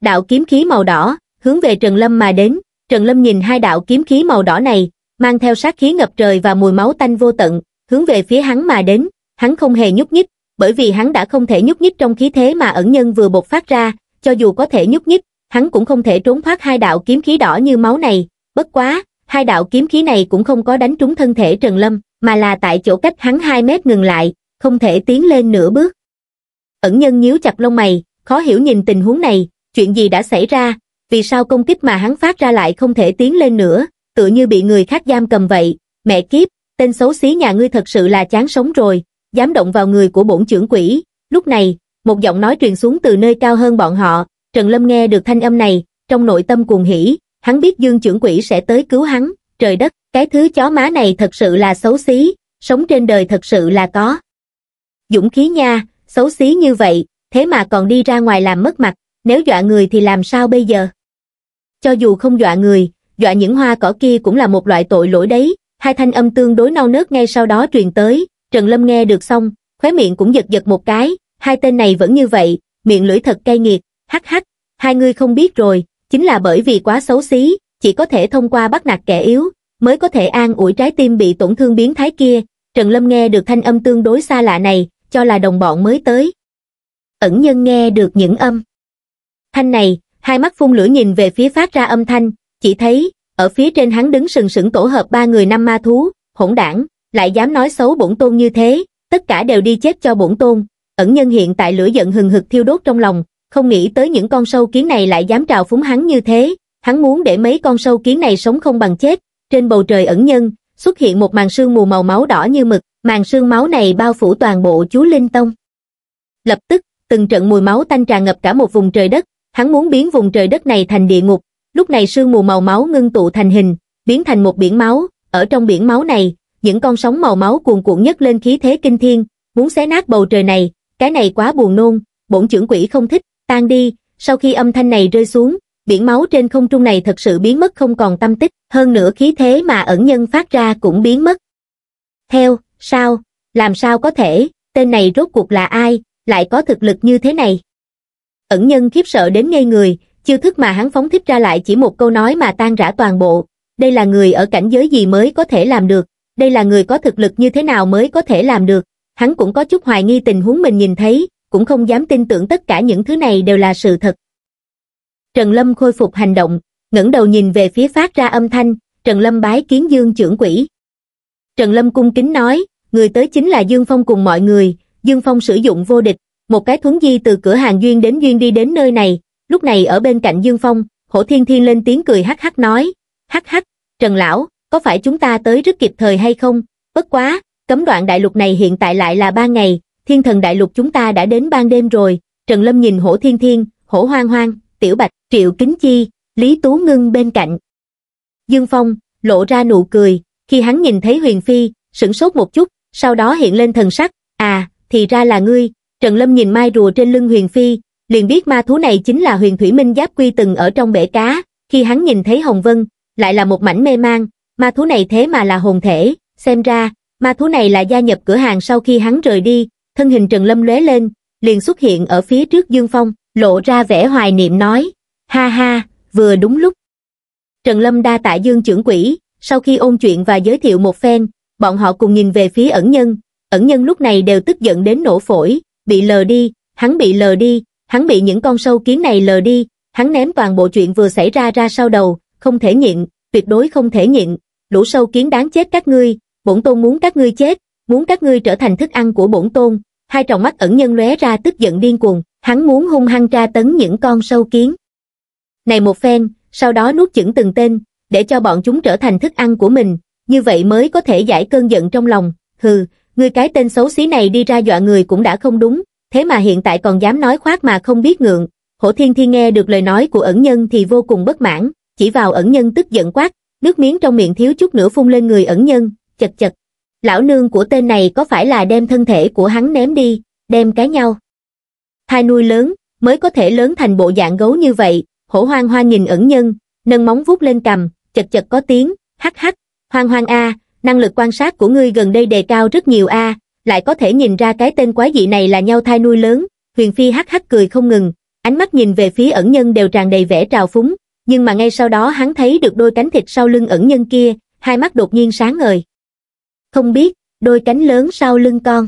Đạo kiếm khí màu đỏ, hướng về Trần Lâm mà đến, Trần Lâm nhìn hai đạo kiếm khí màu đỏ này, mang theo sát khí ngập trời và mùi máu tanh vô tận, hướng về phía hắn mà đến, hắn không hề nhúc nhích, bởi vì hắn đã không thể nhúc nhích trong khí thế mà ẩn nhân vừa bộc phát ra, cho dù có thể nhúc nhích, hắn cũng không thể trốn thoát hai đạo kiếm khí đỏ như máu này, bất quá, hai đạo kiếm khí này cũng không có đánh trúng thân thể Trần Lâm, mà là tại chỗ cách hắn 2 mét ngừng lại, không thể tiến lên nửa bước. Ẩn nhân nhíu chặt lông mày, khó hiểu nhìn tình huống này, chuyện gì đã xảy ra, vì sao công kích mà hắn phát ra lại không thể tiến lên nữa, tựa như bị người khác giam cầm vậy, mẹ kiếp, tên xấu xí nhà ngươi thật sự là chán sống rồi, dám động vào người của bổn trưởng quỷ. Lúc này, một giọng nói truyền xuống từ nơi cao hơn bọn họ, Trần Lâm nghe được thanh âm này, trong nội tâm cuồng hỉ, hắn biết Dương trưởng quỷ sẽ tới cứu hắn, trời đất, cái thứ chó má này thật sự là xấu xí, sống trên đời thật sự là có. Dũng khí nha, xấu xí như vậy, thế mà còn đi ra ngoài làm mất mặt, nếu dọa người thì làm sao bây giờ? Cho dù không dọa người, dọa những hoa cỏ kia cũng là một loại tội lỗi đấy. Hai thanh âm tương đối nao nớt ngay sau đó truyền tới, Trần Lâm nghe được xong, khóe miệng cũng giật giật một cái, hai tên này vẫn như vậy, miệng lưỡi thật cay nghiệt, hắc hắc, hai người không biết rồi, chính là bởi vì quá xấu xí, chỉ có thể thông qua bắt nạt kẻ yếu, mới có thể an ủi trái tim bị tổn thương biến thái kia. Trần Lâm nghe được thanh âm tương đối xa lạ này, cho là đồng bọn mới tới. Ẩn nhân nghe được những âm. Thanh này, hai mắt phun lửa nhìn về phía phát ra âm thanh, chỉ thấy, ở phía trên hắn đứng sừng sững tổ hợp ba người năm ma thú, hỗn đảng, lại dám nói xấu bổn tôn như thế, tất cả đều đi chết cho bổn tôn. Ẩn nhân hiện tại lửa giận hừng hực thiêu đốt trong lòng, không nghĩ tới những con sâu kiến này lại dám trào phúng hắn như thế, hắn muốn để mấy con sâu kiến này sống không bằng chết. Trên bầu trời ẩn nhân, xuất hiện một màn sương mù màu máu đỏ như mực, màn sương máu này bao phủ toàn bộ chú Linh Tông. Lập tức, từng trận mùi máu tanh tràn ngập cả một vùng trời đất, hắn muốn biến vùng trời đất này thành địa ngục, Lúc này sương mù màu máu ngưng tụ thành hình, biến thành một biển máu, ở trong biển máu này, những con sóng màu máu cuồn cuộn nhất lên khí thế kinh thiên, muốn xé nát bầu trời này, cái này quá buồn nôn, bổn trưởng quỷ không thích, tan đi, sau khi âm thanh này rơi xuống, biển máu trên không trung này thật sự biến mất không còn tâm tích, hơn nữa khí thế mà ẩn nhân phát ra cũng biến mất. Theo, sao, làm sao có thể, tên này rốt cuộc là ai, lại có thực lực như thế này. Ẩn nhân khiếp sợ đến ngây người, chiêu thức mà hắn phóng thích ra lại chỉ một câu nói mà tan rã toàn bộ, đây là người ở cảnh giới gì mới có thể làm được, đây là người có thực lực như thế nào mới có thể làm được, hắn cũng có chút hoài nghi tình huống mình nhìn thấy, cũng không dám tin tưởng tất cả những thứ này đều là sự thật. Trần Lâm khôi phục hành động, ngẩng đầu nhìn về phía phát ra âm thanh, Trần Lâm bái kiến Dương trưởng quỷ. Trần Lâm cung kính nói, người tới chính là Dương Phong cùng mọi người, Dương Phong sử dụng vô địch, một cái thuấn di từ cửa hàng Duyên đến Duyên đi đến nơi này, Lúc này ở bên cạnh Dương Phong, Hổ Thiên Thiên lên tiếng cười hắc hắc nói, hắc hắc, Trần Lão, có phải chúng ta tới rất kịp thời hay không? Bất quá, cấm đoạn đại lục này hiện tại lại là ba ngày, thiên thần đại lục chúng ta đã đến ban đêm rồi. Trần Lâm nhìn Hổ Thiên Thiên, Hổ Hoang Hoang, Tiểu Bạch, Triệu Kính Chi, Lý Tú Ngưng bên cạnh. Dương Phong, lộ ra nụ cười, khi hắn nhìn thấy Huyền Phi, sửng sốt một chút, sau đó hiện lên thần sắc, à, thì ra là ngươi. Trần Lâm nhìn mai rùa trên lưng Huyền Phi, liền biết ma thú này chính là huyền thủy minh giáp quy từng ở trong bể cá, khi hắn nhìn thấy Hồng Vân, lại là một mảnh mê mang, ma thú này thế mà là hồn thể, xem ra, ma thú này là gia nhập cửa hàng sau khi hắn rời đi, thân hình Trần Lâm lóe lên, liền xuất hiện ở phía trước Dương Phong, lộ ra vẻ hoài niệm nói, ha ha, vừa đúng lúc. Trần Lâm đa tại Dương trưởng quỷ, sau khi ôn chuyện và giới thiệu một phen, bọn họ cùng nhìn về phía ẩn nhân, ẩn nhân lúc này đều tức giận đến nổ phổi, bị lờ đi, hắn bị lờ đi, Hắn bị những con sâu kiến này lờ đi, hắn ném toàn bộ chuyện vừa xảy ra ra sau đầu, không thể nhịn, tuyệt đối không thể nhịn. Lũ sâu kiến đáng chết các ngươi, bổn tôn muốn các ngươi chết, muốn các ngươi trở thành thức ăn của bổn tôn. Hai tròng mắt ẩn nhân lóe ra tức giận điên cuồng, hắn muốn hung hăng tra tấn những con sâu kiến. Này một phen, sau đó nuốt chửng từng tên, để cho bọn chúng trở thành thức ăn của mình, như vậy mới có thể giải cơn giận trong lòng. Hừ, người cái tên xấu xí này đi ra dọa người cũng đã không đúng, thế mà hiện tại còn dám nói khoác mà không biết ngượng. Hổ Thiên Thiên nghe được lời nói của ẩn nhân thì vô cùng bất mãn, chỉ vào ẩn nhân tức giận quát, nước miếng trong miệng thiếu chút nữa phun lên người ẩn nhân, chật chật. Lão nương của tên này có phải là đem thân thể của hắn ném đi, đem cái nhau. Hai nuôi lớn, mới có thể lớn thành bộ dạng gấu như vậy, hổ hoang hoang nhìn ẩn nhân, nâng móng vuốt lên cầm, chật chật có tiếng, hắc hắc, hoang hoang a, năng lực quan sát của ngươi gần đây đề cao rất nhiều a, lại có thể nhìn ra cái tên quái dị này là nhau thai nuôi lớn, Huyền Phi hắc hắc cười không ngừng, ánh mắt nhìn về phía ẩn nhân đều tràn đầy vẻ trào phúng, nhưng mà ngay sau đó hắn thấy được đôi cánh thịt sau lưng ẩn nhân kia, hai mắt đột nhiên sáng ngời. Không biết, đôi cánh lớn sau lưng con.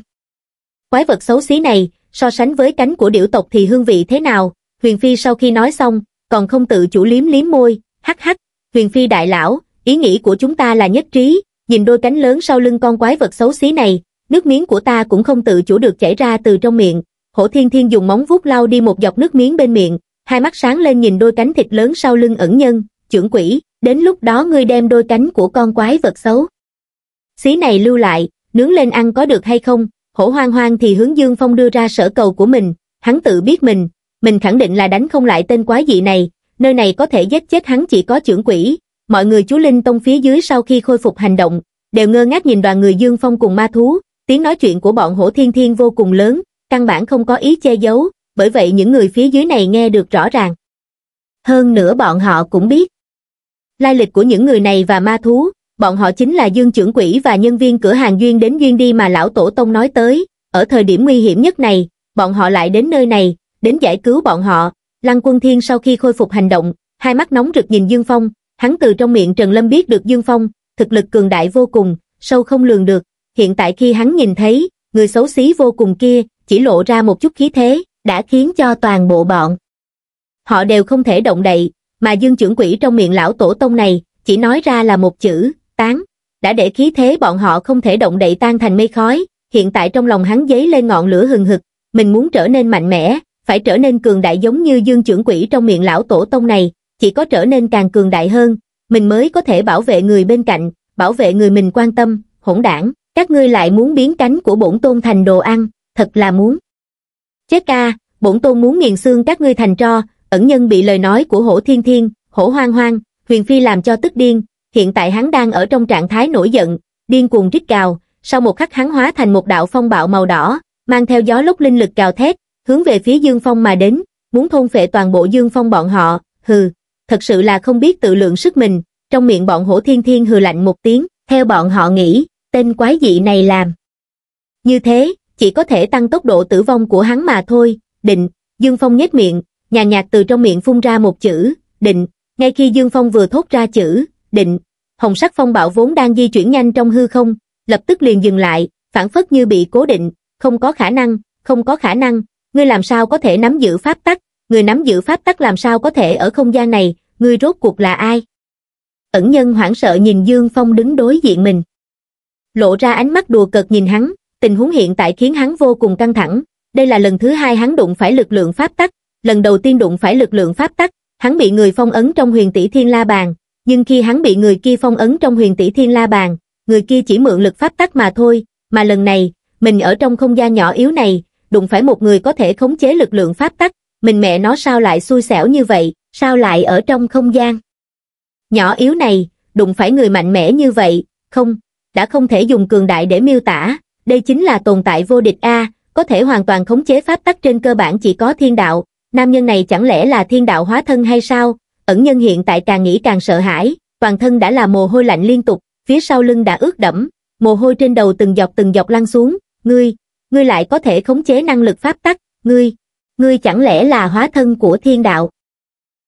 Quái vật xấu xí này, so sánh với cánh của điểu tộc thì hương vị thế nào? Huyền Phi sau khi nói xong, còn không tự chủ liếm liếm môi, hắc hắc, Huyền Phi đại lão, ý nghĩ của chúng ta là nhất trí, nhìn đôi cánh lớn sau lưng con quái vật xấu xí này, nước miếng của ta cũng không tự chủ được chảy ra từ trong miệng, hổ thiên thiên dùng móng vuốt lau đi một dọc nước miếng bên miệng, hai mắt sáng lên nhìn đôi cánh thịt lớn sau lưng ẩn nhân, trưởng quỷ, đến lúc đó ngươi đem đôi cánh của con quái vật xấu. Xí này lưu lại, nướng lên ăn có được hay không, hổ hoang hoang thì hướng Dương Phong đưa ra sở cầu của mình, hắn tự biết mình, mình khẳng định là đánh không lại tên quái dị này, nơi này có thể giết chết hắn chỉ có trưởng quỷ, mọi người chú Linh Tông phía dưới sau khi khôi phục hành động, đều ngơ ngác nhìn đoàn người Dương Phong cùng ma thú, Tiếng nói chuyện của bọn hổ thiên thiên vô cùng lớn, căn bản không có ý che giấu, bởi vậy những người phía dưới này nghe được rõ ràng. Hơn nữa bọn họ cũng biết. Lai lịch của những người này và ma thú, bọn họ chính là dương trưởng quỷ và nhân viên cửa hàng duyên đến duyên đi mà lão tổ tông nói tới, ở thời điểm nguy hiểm nhất này, bọn họ lại đến nơi này, đến giải cứu bọn họ. Lăng quân thiên sau khi khôi phục hành động, hai mắt nóng rực nhìn Dương Phong, hắn từ trong miệng Trần Lâm biết được Dương Phong, thực lực cường đại vô cùng, sâu không lường được, hiện tại khi hắn nhìn thấy, người xấu xí vô cùng kia, chỉ lộ ra một chút khí thế, đã khiến cho toàn bộ bọn. Họ đều không thể động đậy, mà dương trưởng quỷ trong miệng lão tổ tông này, chỉ nói ra là một chữ, tán, đã để khí thế bọn họ không thể động đậy tan thành mây khói, hiện tại trong lòng hắn dấy lên ngọn lửa hừng hực, mình muốn trở nên mạnh mẽ, phải trở nên cường đại giống như dương trưởng quỷ trong miệng lão tổ tông này, chỉ có trở nên càng cường đại hơn, mình mới có thể bảo vệ người bên cạnh, bảo vệ người mình quan tâm, hỗn đảng các ngươi lại muốn biến cánh của bổn tôn thành đồ ăn thật là muốn chết ca bổn tôn muốn nghiền xương các ngươi thành tro ẩn nhân bị lời nói của hổ thiên thiên hổ hoang hoang huyền phi làm cho tức điên hiện tại hắn đang ở trong trạng thái nổi giận điên cuồng rít cào sau một khắc hắn hóa thành một đạo phong bạo màu đỏ mang theo gió lốc linh lực cào thét hướng về phía dương phong mà đến muốn thôn phệ toàn bộ dương phong bọn họ hừ thật sự là không biết tự lượng sức mình trong miệng bọn hổ thiên thiên hừ lạnh một tiếng theo bọn họ nghĩ tên quái dị này làm. Như thế, chỉ có thể tăng tốc độ tử vong của hắn mà thôi, định, Dương Phong nhếch miệng, nhàn nhạt từ trong miệng phun ra một chữ, định, ngay khi Dương Phong vừa thốt ra chữ, định, hồng sắc phong bạo vốn đang di chuyển nhanh trong hư không, lập tức liền dừng lại, phản phất như bị cố định, không có khả năng, không có khả năng, ngươi làm sao có thể nắm giữ pháp tắc, người nắm giữ pháp tắc làm sao có thể ở không gian này, ngươi rốt cuộc là ai? Ẩn nhân hoảng sợ nhìn Dương Phong đứng đối diện mình lộ ra ánh mắt đùa cợt nhìn hắn tình huống hiện tại khiến hắn vô cùng căng thẳng đây là lần thứ hai hắn đụng phải lực lượng pháp tắc lần đầu tiên đụng phải lực lượng pháp tắc hắn bị người phong ấn trong huyền tỷ thiên la bàn nhưng khi hắn bị người kia phong ấn trong huyền tỷ thiên la bàn người kia chỉ mượn lực pháp tắc mà thôi mà lần này mình ở trong không gian nhỏ yếu này đụng phải một người có thể khống chế lực lượng pháp tắc mình mẹ nó sao lại xui xẻo như vậy sao lại ở trong không gian nhỏ yếu này đụng phải người mạnh mẽ như vậy không đã không thể dùng cường đại để miêu tả, đây chính là tồn tại vô địch A, có thể hoàn toàn khống chế pháp tắc trên cơ bản chỉ có thiên đạo, nam nhân này chẳng lẽ là thiên đạo hóa thân hay sao, ẩn nhân hiện tại càng nghĩ càng sợ hãi, toàn thân đã là mồ hôi lạnh liên tục, phía sau lưng đã ướt đẫm, mồ hôi trên đầu từng dọc từng dọc lăn xuống, ngươi, ngươi lại có thể khống chế năng lực pháp tắc, ngươi, ngươi chẳng lẽ là hóa thân của thiên đạo?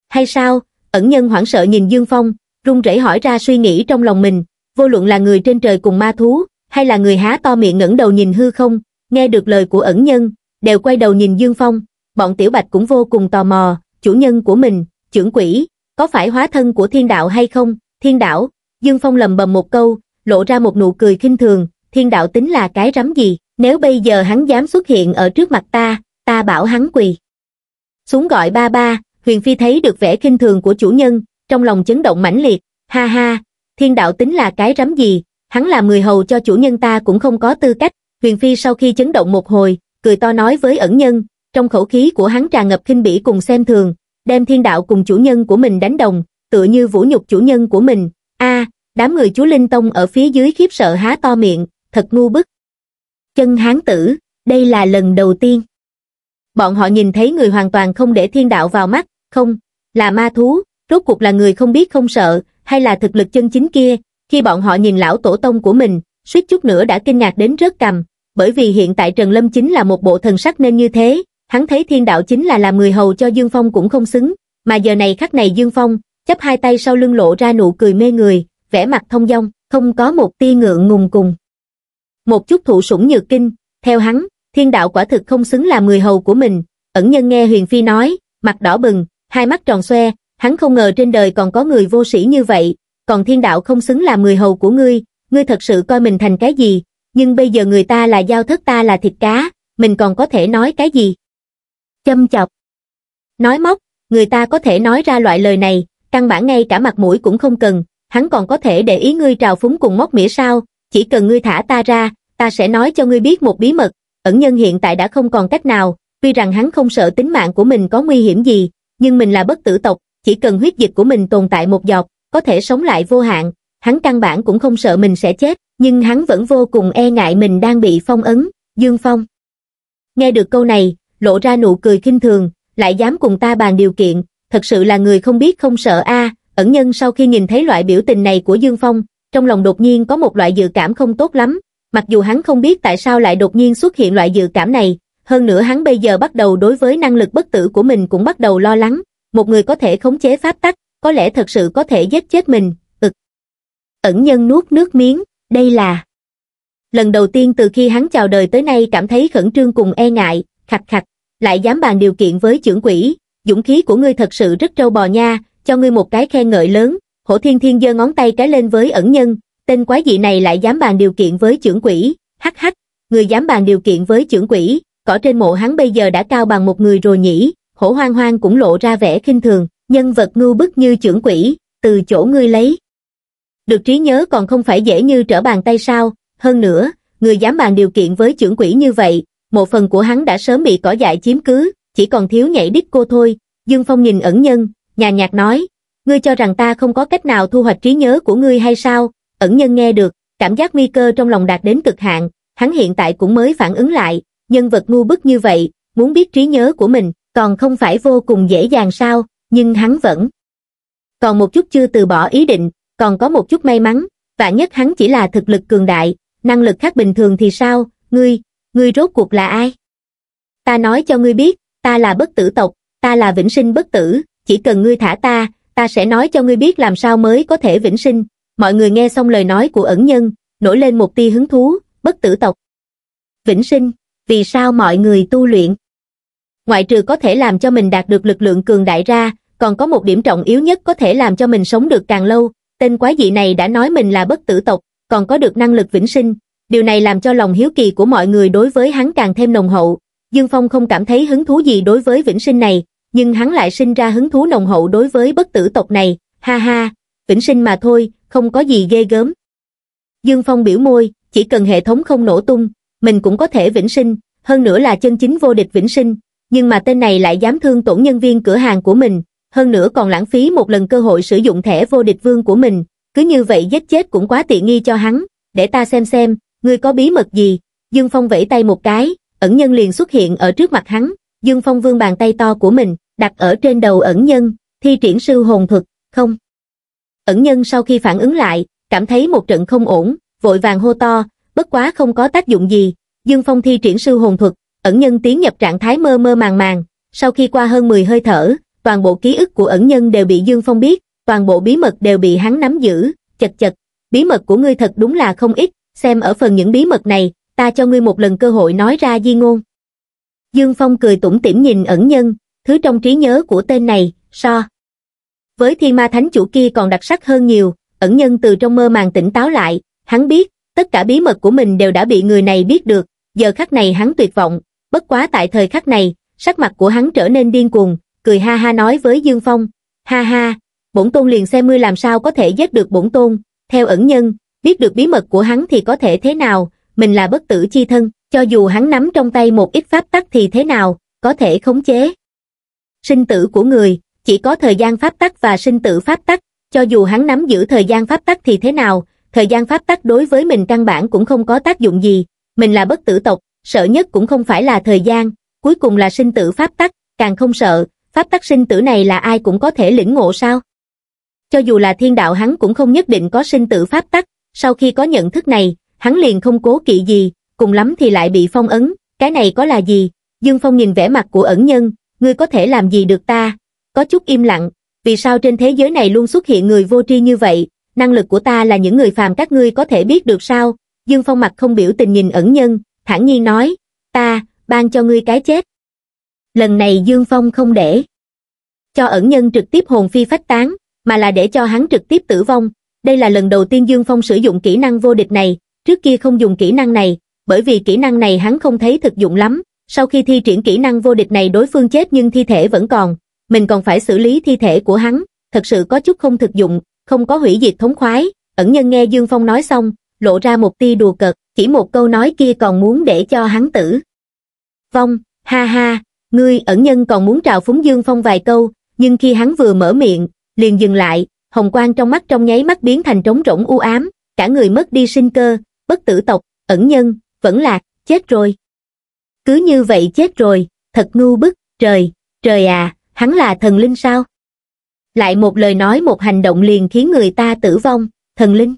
Hay sao? Ẩn nhân hoảng sợ nhìn Dương Phong, run rẩy hỏi ra suy nghĩ trong lòng mình, vô luận là người trên trời cùng ma thú, hay là người há to miệng ngẩng đầu nhìn hư không, nghe được lời của ẩn nhân, đều quay đầu nhìn Dương Phong, bọn Tiểu Bạch cũng vô cùng tò mò, chủ nhân của mình, trưởng quỷ, có phải hóa thân của thiên đạo hay không, thiên đạo, Dương Phong lầm bầm một câu, lộ ra một nụ cười khinh thường, thiên đạo tính là cái rắm gì, nếu bây giờ hắn dám xuất hiện ở trước mặt ta, ta bảo hắn quỳ. Xuống gọi ba ba, Huyền Phi thấy được vẻ khinh thường của chủ nhân, trong lòng chấn động mãnh liệt, ha ha, thiên đạo tính là cái rắm gì, hắn là người hầu cho chủ nhân ta cũng không có tư cách. Huyền Phi sau khi chấn động một hồi, cười to nói với ẩn nhân, trong khẩu khí của hắn tràn ngập khinh bỉ cùng xem thường, đem thiên đạo cùng chủ nhân của mình đánh đồng, tựa như vũ nhục chủ nhân của mình. A, đám người chú Linh Tông ở phía dưới khiếp sợ há to miệng, thật ngu bức. Chân hán tử, đây là lần đầu tiên. Bọn họ nhìn thấy người hoàn toàn không để thiên đạo vào mắt, không, là ma thú, rốt cuộc là người không biết không sợ, hay là thực lực chân chính kia, khi bọn họ nhìn lão tổ tông của mình, suýt chút nữa đã kinh ngạc đến rớt cầm, bởi vì hiện tại Trần Lâm chính là một bộ thần sắc nên như thế, hắn thấy thiên đạo chính là làm người hầu cho Dương Phong cũng không xứng, mà giờ này khắc này Dương Phong, chấp hai tay sau lưng lộ ra nụ cười mê người, vẻ mặt thông dong, không có một tia ngượng ngùng cùng. Một chút thụ sủng nhược kinh, theo hắn, thiên đạo quả thực không xứng làm người hầu của mình, ẩn nhân nghe Huyền Phi nói, mặt đỏ bừng, hai mắt tròn xoe, hắn không ngờ trên đời còn có người vô sĩ như vậy, còn thiên đạo không xứng làm người hầu của ngươi, ngươi thật sự coi mình thành cái gì, nhưng bây giờ người ta là giao thất ta là thịt cá, mình còn có thể nói cái gì? Châm chọc. Nói móc, người ta có thể nói ra loại lời này, căn bản ngay cả mặt mũi cũng không cần, hắn còn có thể để ý ngươi trào phúng cùng móc mỉa sao, chỉ cần ngươi thả ta ra, ta sẽ nói cho ngươi biết một bí mật, ẩn nhân hiện tại đã không còn cách nào, tuy rằng hắn không sợ tính mạng của mình có nguy hiểm gì, nhưng mình là bất tử tộc, chỉ cần huyết dịch của mình tồn tại một giọt, có thể sống lại vô hạn, hắn căn bản cũng không sợ mình sẽ chết, nhưng hắn vẫn vô cùng e ngại mình đang bị phong ấn, Dương Phong. Nghe được câu này, lộ ra nụ cười kinh thường, lại dám cùng ta bàn điều kiện, thật sự là người không biết không sợ a ẩn nhân sau khi nhìn thấy loại biểu tình này của Dương Phong, trong lòng đột nhiên có một loại dự cảm không tốt lắm, mặc dù hắn không biết tại sao lại đột nhiên xuất hiện loại dự cảm này, hơn nữa hắn bây giờ bắt đầu đối với năng lực bất tử của mình cũng bắt đầu lo lắng, một người có thể khống chế pháp tắc, có lẽ thật sự có thể giết chết mình, ực. Ẩn nhân nuốt nước miếng, đây là... Lần đầu tiên từ khi hắn chào đời tới nay cảm thấy khẩn trương cùng e ngại, khạch khạch, lại dám bàn điều kiện với trưởng quỷ, dũng khí của ngươi thật sự rất trâu bò nha, cho ngươi một cái khen ngợi lớn, hổ thiên thiên giơ ngón tay cái lên với ẩn nhân, tên quái dị này lại dám bàn điều kiện với trưởng quỷ, hắc hắc, người dám bàn điều kiện với trưởng quỷ, cỏ trên mộ hắn bây giờ đã cao bằng một người rồi nhỉ, hổ hoang hoang cũng lộ ra vẻ khinh thường, nhân vật ngu bức như trưởng quỷ, từ chỗ ngươi lấy. Được trí nhớ còn không phải dễ như trở bàn tay sao, hơn nữa, người dám bàn điều kiện với trưởng quỷ như vậy, một phần của hắn đã sớm bị cỏ dại chiếm cứ, chỉ còn thiếu nhảy đít cô thôi. Dương Phong nhìn ẩn nhân, nhà nhạc nói, ngươi cho rằng ta không có cách nào thu hoạch trí nhớ của ngươi hay sao? Ẩn nhân nghe được, cảm giác nguy cơ trong lòng đạt đến cực hạn, hắn hiện tại cũng mới phản ứng lại, nhân vật ngu bức như vậy, muốn biết trí nhớ của mình, còn không phải vô cùng dễ dàng sao, nhưng hắn vẫn còn một chút chưa từ bỏ ý định, còn có một chút may mắn, và nhất hắn chỉ là thực lực cường đại, năng lực khác bình thường thì sao, ngươi, ngươi rốt cuộc là ai? Ta nói cho ngươi biết, ta là bất tử tộc, ta là vĩnh sinh bất tử, chỉ cần ngươi thả ta, ta sẽ nói cho ngươi biết làm sao mới có thể vĩnh sinh. Mọi người nghe xong lời nói của ẩn nhân, nổi lên một tia hứng thú, bất tử tộc. Vĩnh sinh, vì sao mọi người tu luyện? ngoại trừ có thể làm cho mình đạt được lực lượng cường đại ra, còn có một điểm trọng yếu nhất có thể làm cho mình sống được càng lâu, tên quái dị này đã nói mình là bất tử tộc, còn có được năng lực vĩnh sinh, điều này làm cho lòng hiếu kỳ của mọi người đối với hắn càng thêm nồng hậu. Dương Phong không cảm thấy hứng thú gì đối với vĩnh sinh này, nhưng hắn lại sinh ra hứng thú nồng hậu đối với bất tử tộc này, ha ha, vĩnh sinh mà thôi, không có gì ghê gớm. Dương Phong biểu môi, chỉ cần hệ thống không nổ tung, mình cũng có thể vĩnh sinh, hơn nữa là chân chính vô địch vĩnh sinh, nhưng mà tên này lại dám thương tổn nhân viên cửa hàng của mình, hơn nữa còn lãng phí một lần cơ hội sử dụng thẻ vô địch vương của mình, cứ như vậy giết chết cũng quá tiện nghi cho hắn, để ta xem xem, ngươi có bí mật gì. Dương Phong vẫy tay một cái, ẩn nhân liền xuất hiện ở trước mặt hắn, Dương Phong vương bàn tay to của mình, đặt ở trên đầu ẩn nhân, thi triển sư hồn thuật, không. Ẩn nhân sau khi phản ứng lại, cảm thấy một trận không ổn, vội vàng hô to, bất quá không có tác dụng gì, Dương Phong thi triển sư hồn thuật, ẩn nhân tiến nhập trạng thái mơ mơ màng màng sau khi qua hơn 10 hơi thở toàn bộ ký ức của ẩn nhân đều bị dương phong biết toàn bộ bí mật đều bị hắn nắm giữ chật chật bí mật của ngươi thật đúng là không ít xem ở phần những bí mật này ta cho ngươi một lần cơ hội nói ra di ngôn dương phong cười tủm tỉm nhìn ẩn nhân thứ trong trí nhớ của tên này so với thiên ma thánh chủ kia còn đặc sắc hơn nhiều ẩn nhân từ trong mơ màng tỉnh táo lại hắn biết tất cả bí mật của mình đều đã bị người này biết được giờ khắc này hắn tuyệt vọng Bất quá tại thời khắc này, sắc mặt của hắn trở nên điên cuồng, cười ha ha nói với Dương Phong, ha ha, bổn tôn liền xem mưa làm sao có thể giết được bổn tôn, theo ẩn nhân, biết được bí mật của hắn thì có thể thế nào, mình là bất tử chi thân, cho dù hắn nắm trong tay một ít pháp tắc thì thế nào, có thể khống chế. Sinh tử của người, chỉ có thời gian pháp tắc và sinh tử pháp tắc, cho dù hắn nắm giữ thời gian pháp tắc thì thế nào, thời gian pháp tắc đối với mình căn bản cũng không có tác dụng gì, mình là bất tử tộc, sợ nhất cũng không phải là thời gian, cuối cùng là sinh tử pháp tắc, càng không sợ, pháp tắc sinh tử này là ai cũng có thể lĩnh ngộ sao? Cho dù là thiên đạo hắn cũng không nhất định có sinh tử pháp tắc, sau khi có nhận thức này, hắn liền không cố kỵ gì, cùng lắm thì lại bị phong ấn, cái này có là gì? Dương Phong nhìn vẻ mặt của ẩn nhân, ngươi có thể làm gì được ta? Có chút im lặng, vì sao trên thế giới này luôn xuất hiện người vô tri như vậy, năng lực của ta là những người phàm các ngươi có thể biết được sao? Dương Phong mặt không biểu tình nhìn ẩn nhân, thản nhiên nói ta ban cho ngươi cái chết lần này dương phong không để cho ẩn nhân trực tiếp hồn phi phách tán mà là để cho hắn trực tiếp tử vong đây là lần đầu tiên dương phong sử dụng kỹ năng vô địch này trước kia không dùng kỹ năng này bởi vì kỹ năng này hắn không thấy thực dụng lắm sau khi thi triển kỹ năng vô địch này đối phương chết nhưng thi thể vẫn còn mình còn phải xử lý thi thể của hắn thật sự có chút không thực dụng không có hủy diệt thống khoái ẩn nhân nghe dương phong nói xong lộ ra một tia đùa cợt chỉ một câu nói kia còn muốn để cho hắn tử. Vong, ha ha, ngươi ẩn nhân còn muốn trào phúng Dương Phong vài câu, nhưng khi hắn vừa mở miệng, liền dừng lại, hồng quang trong mắt trong nháy mắt biến thành trống rỗng u ám, cả người mất đi sinh cơ, bất tử tộc, ẩn nhân, vẫn lạc, chết rồi. Cứ như vậy chết rồi, thật ngu bức, trời, trời à, hắn là thần linh sao? Lại một lời nói một hành động liền khiến người ta tử vong, thần linh.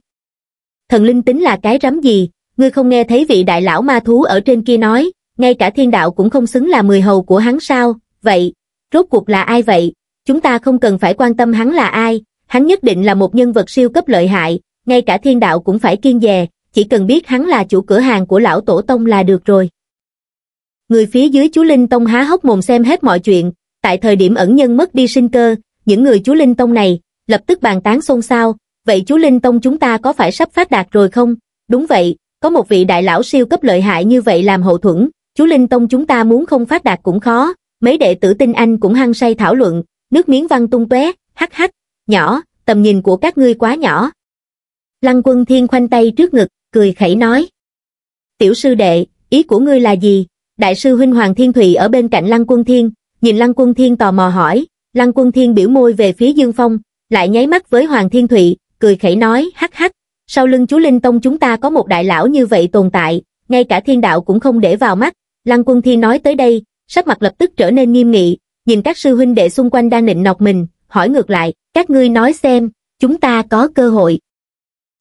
Thần linh tính là cái rắm gì, ngươi không nghe thấy vị đại lão ma thú ở trên kia nói, ngay cả thiên đạo cũng không xứng là mười hầu của hắn sao, vậy, rốt cuộc là ai vậy, chúng ta không cần phải quan tâm hắn là ai, hắn nhất định là một nhân vật siêu cấp lợi hại, ngay cả thiên đạo cũng phải kiên dè, chỉ cần biết hắn là chủ cửa hàng của lão tổ tông là được rồi. Người phía dưới chú Linh Tông há hốc mồm xem hết mọi chuyện, tại thời điểm ẩn nhân mất đi sinh cơ, những người chú Linh Tông này, lập tức bàn tán xôn xao, vậy chú Linh Tông chúng ta có phải sắp phát đạt rồi không? Đúng vậy, có một vị đại lão siêu cấp lợi hại như vậy làm hậu thuẫn, chú Linh Tông chúng ta muốn không phát đạt cũng khó, mấy đệ tử tinh anh cũng hăng say thảo luận, nước miếng văng tung tóe, hắc hắc, nhỏ, tầm nhìn của các ngươi quá nhỏ. Lăng quân thiên khoanh tay trước ngực, cười khẩy nói. Tiểu sư đệ, ý của ngươi là gì? Đại sư huynh Hoàng Thiên Thụy ở bên cạnh Lăng quân thiên, nhìn Lăng quân thiên tò mò hỏi, Lăng quân thiên biểu môi về phía Dương Phong, lại nháy mắt với Hoàng Thiên Thụy, cười khẩy nói hắc hắc, sau lưng chú Linh Tông chúng ta có một đại lão như vậy tồn tại, ngay cả thiên đạo cũng không để vào mắt. Lăng Quân Thi nói tới đây, sắc mặt lập tức trở nên nghiêm nghị, nhìn các sư huynh đệ xung quanh đang nịnh nọc mình, hỏi ngược lại, các ngươi nói xem, chúng ta có cơ hội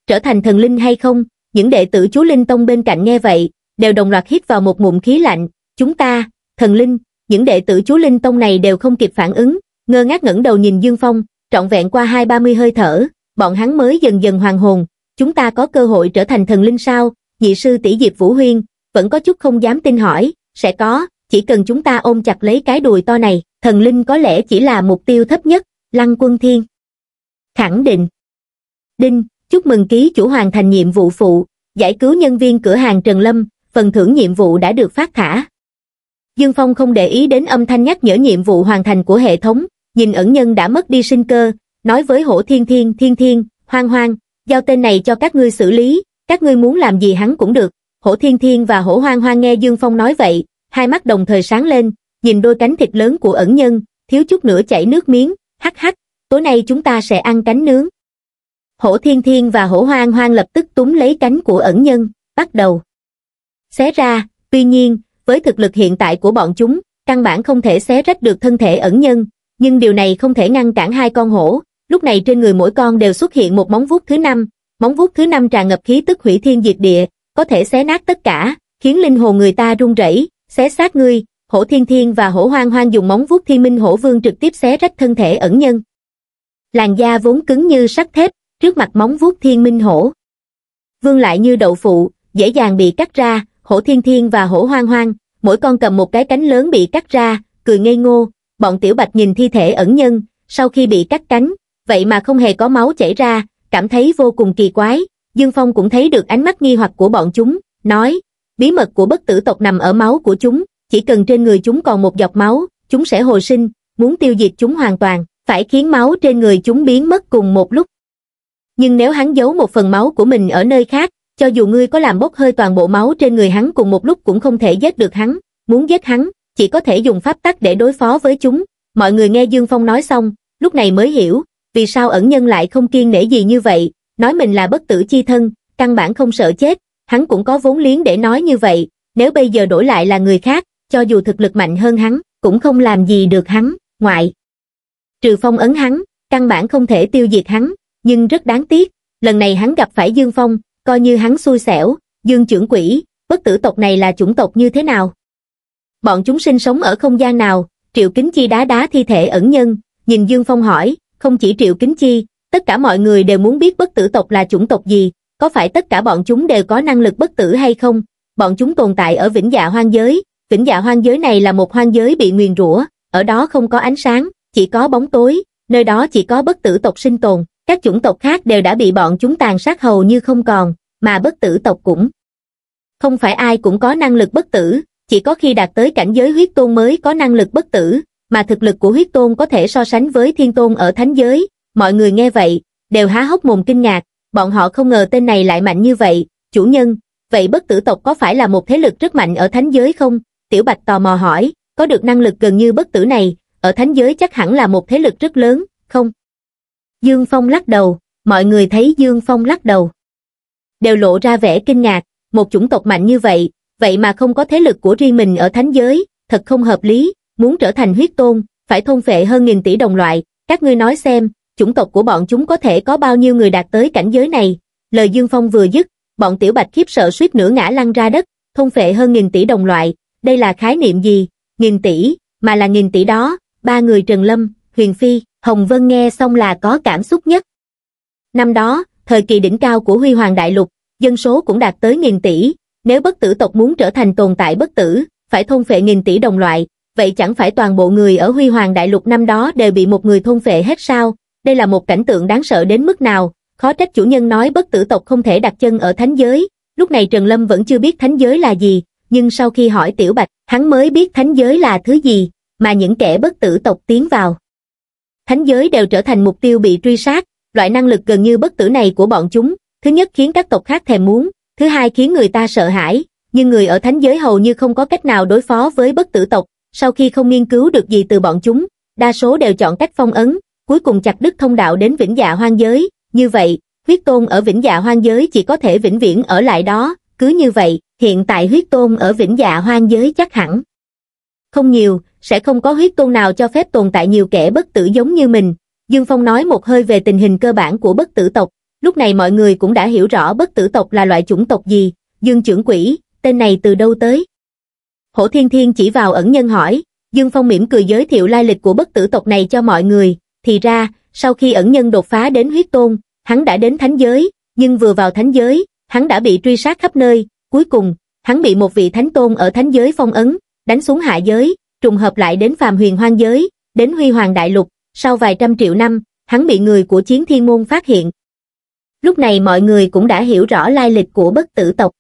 trở thành thần linh hay không? Những đệ tử chú Linh Tông bên cạnh nghe vậy, đều đồng loạt hít vào một ngụm khí lạnh, chúng ta, thần linh, những đệ tử chú Linh Tông này đều không kịp phản ứng, ngơ ngác ngẩng đầu nhìn Dương Phong, trọn vẹn qua hai ba mươi hơi thở, bọn hắn mới dần dần hoàng hồn, chúng ta có cơ hội trở thành thần linh sao, nhị sư tỷ Diệp Vũ Huyên, vẫn có chút không dám tin hỏi, sẽ có, chỉ cần chúng ta ôm chặt lấy cái đùi to này, thần linh có lẽ chỉ là mục tiêu thấp nhất, lăng quân thiên. Khẳng định. Đinh, chúc mừng ký chủ hoàn thành nhiệm vụ phụ, giải cứu nhân viên cửa hàng Trần Lâm, phần thưởng nhiệm vụ đã được phát thả. Dương Phong không để ý đến âm thanh nhắc nhở nhiệm vụ hoàn thành của hệ thống, nhìn ẩn nhân đã mất đi sinh cơ, nói với hổ thiên thiên thiên thiên, hoang hoang, giao tên này cho các ngươi xử lý, các ngươi muốn làm gì hắn cũng được. Hổ Thiên Thiên và Hổ Hoang Hoang nghe Dương Phong nói vậy, hai mắt đồng thời sáng lên, nhìn đôi cánh thịt lớn của ẩn nhân, thiếu chút nữa chảy nước miếng, hắc hắc, tối nay chúng ta sẽ ăn cánh nướng. Hổ Thiên Thiên và Hổ Hoang Hoang lập tức túm lấy cánh của ẩn nhân, bắt đầu. Xé ra, tuy nhiên, với thực lực hiện tại của bọn chúng, căn bản không thể xé rách được thân thể ẩn nhân, nhưng điều này không thể ngăn cản hai con hổ, Lúc này trên người mỗi con đều xuất hiện một móng vuốt thứ năm, móng vuốt thứ năm tràn ngập khí tức hủy thiên diệt địa, có thể xé nát tất cả, khiến linh hồn người ta run rẩy, xé xác ngươi, hổ thiên thiên và hổ hoang hoang dùng móng vuốt thiên minh hổ vương trực tiếp xé rách thân thể ẩn nhân. Làn da vốn cứng như sắt thép, trước mặt móng vuốt thiên minh hổ. Vương lại như đậu phụ, dễ dàng bị cắt ra, hổ thiên thiên và hổ hoang hoang, mỗi con cầm một cái cánh lớn bị cắt ra, cười ngây ngô, bọn tiểu bạch nhìn thi thể ẩn nhân, sau khi bị cắt cánh, vậy mà không hề có máu chảy ra, cảm thấy vô cùng kỳ quái. Dương Phong cũng thấy được ánh mắt nghi hoặc của bọn chúng, nói, bí mật của bất tử tộc nằm ở máu của chúng, chỉ cần trên người chúng còn một giọt máu, chúng sẽ hồi sinh, muốn tiêu diệt chúng hoàn toàn, phải khiến máu trên người chúng biến mất cùng một lúc. Nhưng nếu hắn giấu một phần máu của mình ở nơi khác, cho dù ngươi có làm bốc hơi toàn bộ máu trên người hắn cùng một lúc cũng không thể giết được hắn, muốn giết hắn, chỉ có thể dùng pháp tắc để đối phó với chúng. Mọi người nghe Dương Phong nói xong, lúc này mới hiểu, vì sao ẩn nhân lại không kiên nể gì như vậy, nói mình là bất tử chi thân, căn bản không sợ chết, hắn cũng có vốn liếng để nói như vậy, nếu bây giờ đổi lại là người khác, cho dù thực lực mạnh hơn hắn, cũng không làm gì được hắn, ngoại. Trừ phong ấn hắn, căn bản không thể tiêu diệt hắn, nhưng rất đáng tiếc, lần này hắn gặp phải Dương Phong, coi như hắn xui xẻo, Dương trưởng quỷ, bất tử tộc này là chủng tộc như thế nào? Bọn chúng sinh sống ở không gian nào, Triệu Kính Chi đá đá thi thể ẩn nhân, nhìn Dương Phong hỏi, không chỉ Triệu Kính Chi, tất cả mọi người đều muốn biết bất tử tộc là chủng tộc gì, có phải tất cả bọn chúng đều có năng lực bất tử hay không? Bọn chúng tồn tại ở vĩnh dạ hoang giới, vĩnh dạ hoang giới này là một hoang giới bị nguyền rủa, ở đó không có ánh sáng, chỉ có bóng tối, nơi đó chỉ có bất tử tộc sinh tồn, các chủng tộc khác đều đã bị bọn chúng tàn sát hầu như không còn, mà bất tử tộc cũng. Không phải ai cũng có năng lực bất tử, chỉ có khi đạt tới cảnh giới huyết tôn mới có năng lực bất tử, mà thực lực của huyết tôn có thể so sánh với thiên tôn ở thánh giới, mọi người nghe vậy, đều há hốc mồm kinh ngạc, bọn họ không ngờ tên này lại mạnh như vậy, chủ nhân, vậy bất tử tộc có phải là một thế lực rất mạnh ở thánh giới không? Tiểu Bạch tò mò hỏi, có được năng lực gần như bất tử này, ở thánh giới chắc hẳn là một thế lực rất lớn, không? Dương Phong lắc đầu, mọi người thấy Dương Phong lắc đầu. Đều lộ ra vẻ kinh ngạc, một chủng tộc mạnh như vậy, vậy mà không có thế lực của riêng mình ở thánh giới, thật không hợp lý, muốn trở thành huyết tôn, phải thôn phệ hơn nghìn tỷ đồng loại, các ngươi nói xem, chủng tộc của bọn chúng có thể có bao nhiêu người đạt tới cảnh giới này. Lời Dương Phong vừa dứt, bọn Tiểu Bạch khiếp sợ suýt nửa ngã lăn ra đất, thôn phệ hơn nghìn tỷ đồng loại, đây là khái niệm gì? Nghìn tỷ, mà là nghìn tỷ đó, ba người Trần Lâm, Huyền Phi, Hồng Vân nghe xong là có cảm xúc nhất. Năm đó, thời kỳ đỉnh cao của Huy Hoàng Đại Lục, dân số cũng đạt tới nghìn tỷ, nếu bất tử tộc muốn trở thành tồn tại bất tử, phải thôn phệ nghìn tỷ đồng loại, vậy chẳng phải toàn bộ người ở huy hoàng đại lục năm đó đều bị một người thôn phệ hết sao, đây là một cảnh tượng đáng sợ đến mức nào, khó trách chủ nhân nói bất tử tộc không thể đặt chân ở thánh giới, lúc này Trần Lâm vẫn chưa biết thánh giới là gì, nhưng sau khi hỏi Tiểu Bạch, hắn mới biết thánh giới là thứ gì, mà những kẻ bất tử tộc tiến vào. Thánh giới đều trở thành mục tiêu bị truy sát, loại năng lực gần như bất tử này của bọn chúng, thứ nhất khiến các tộc khác thèm muốn, thứ hai khiến người ta sợ hãi, nhưng người ở thánh giới hầu như không có cách nào đối phó với bất tử tộc, sau khi không nghiên cứu được gì từ bọn chúng, đa số đều chọn cách phong ấn, cuối cùng chặt đứt thông đạo đến vĩnh dạ hoang giới, như vậy, huyết tôn ở vĩnh dạ hoang giới chỉ có thể vĩnh viễn ở lại đó, cứ như vậy, hiện tại huyết tôn ở vĩnh dạ hoang giới chắc hẳn. Không nhiều, sẽ không có huyết tôn nào cho phép tồn tại nhiều kẻ bất tử giống như mình. Dương Phong nói một hơi về tình hình cơ bản của bất tử tộc, lúc này mọi người cũng đã hiểu rõ bất tử tộc là loại chủng tộc gì, Dương trưởng quỷ, tên này từ đâu tới. Hổ Thiên Thiên chỉ vào ẩn nhân hỏi, Dương Phong mỉm cười giới thiệu lai lịch của bất tử tộc này cho mọi người, thì ra, sau khi ẩn nhân đột phá đến huyết tôn, hắn đã đến thánh giới, nhưng vừa vào thánh giới, hắn đã bị truy sát khắp nơi, cuối cùng, hắn bị một vị thánh tôn ở thánh giới phong ấn, đánh xuống hạ giới, trùng hợp lại đến phàm huyền hoang giới, đến huy hoàng đại lục, sau vài trăm triệu năm, hắn bị người của chiến thiên môn phát hiện. Lúc này mọi người cũng đã hiểu rõ lai lịch của bất tử tộc.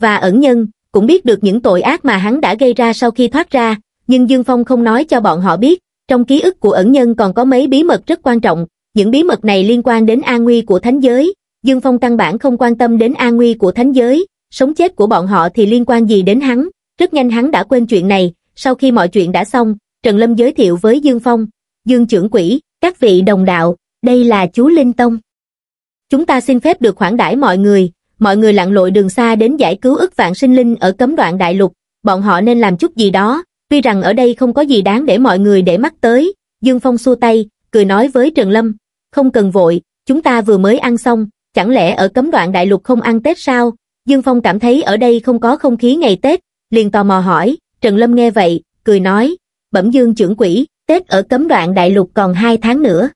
Và ẩn nhân, cũng biết được những tội ác mà hắn đã gây ra sau khi thoát ra, nhưng Dương Phong không nói cho bọn họ biết, trong ký ức của ẩn nhân còn có mấy bí mật rất quan trọng, những bí mật này liên quan đến an nguy của thánh giới, Dương Phong căn bản không quan tâm đến an nguy của thánh giới, sống chết của bọn họ thì liên quan gì đến hắn, rất nhanh hắn đã quên chuyện này, sau khi mọi chuyện đã xong, Trần Lâm giới thiệu với Dương Phong, Dương trưởng quỷ, các vị đồng đạo, đây là chú Linh Tông. Chúng ta xin phép được khoản đãi mọi người, mọi người lặn lội đường xa đến giải cứu ức vạn sinh linh ở cấm đoạn đại lục, bọn họ nên làm chút gì đó, tuy rằng ở đây không có gì đáng để mọi người để mắt tới, Dương Phong xua tay, cười nói với Trần Lâm, không cần vội, chúng ta vừa mới ăn xong, chẳng lẽ ở cấm đoạn đại lục không ăn Tết sao? Dương Phong cảm thấy ở đây không có không khí ngày Tết, liền tò mò hỏi, Trần Lâm nghe vậy, cười nói, bẩm dương trưởng quỷ, Tết ở cấm đoạn đại lục còn hai tháng nữa.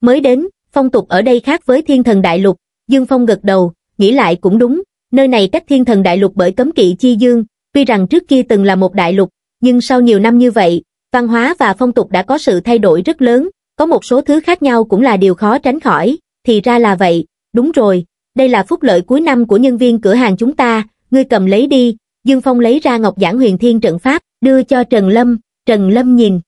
Mới đến, phong tục ở đây khác với thiên thần đại lục, Dương Phong gật đầu, nghĩ lại cũng đúng, nơi này cách thiên thần đại lục bởi cấm kỵ chi dương, tuy rằng trước kia từng là một đại lục, nhưng sau nhiều năm như vậy, văn hóa và phong tục đã có sự thay đổi rất lớn, có một số thứ khác nhau cũng là điều khó tránh khỏi, thì ra là vậy, đúng rồi, đây là phúc lợi cuối năm của nhân viên cửa hàng chúng ta, ngươi cầm lấy đi, Dương Phong lấy ra Ngọc Giảng Huyền Thiên trận pháp, đưa cho Trần Lâm, Trần Lâm nhìn.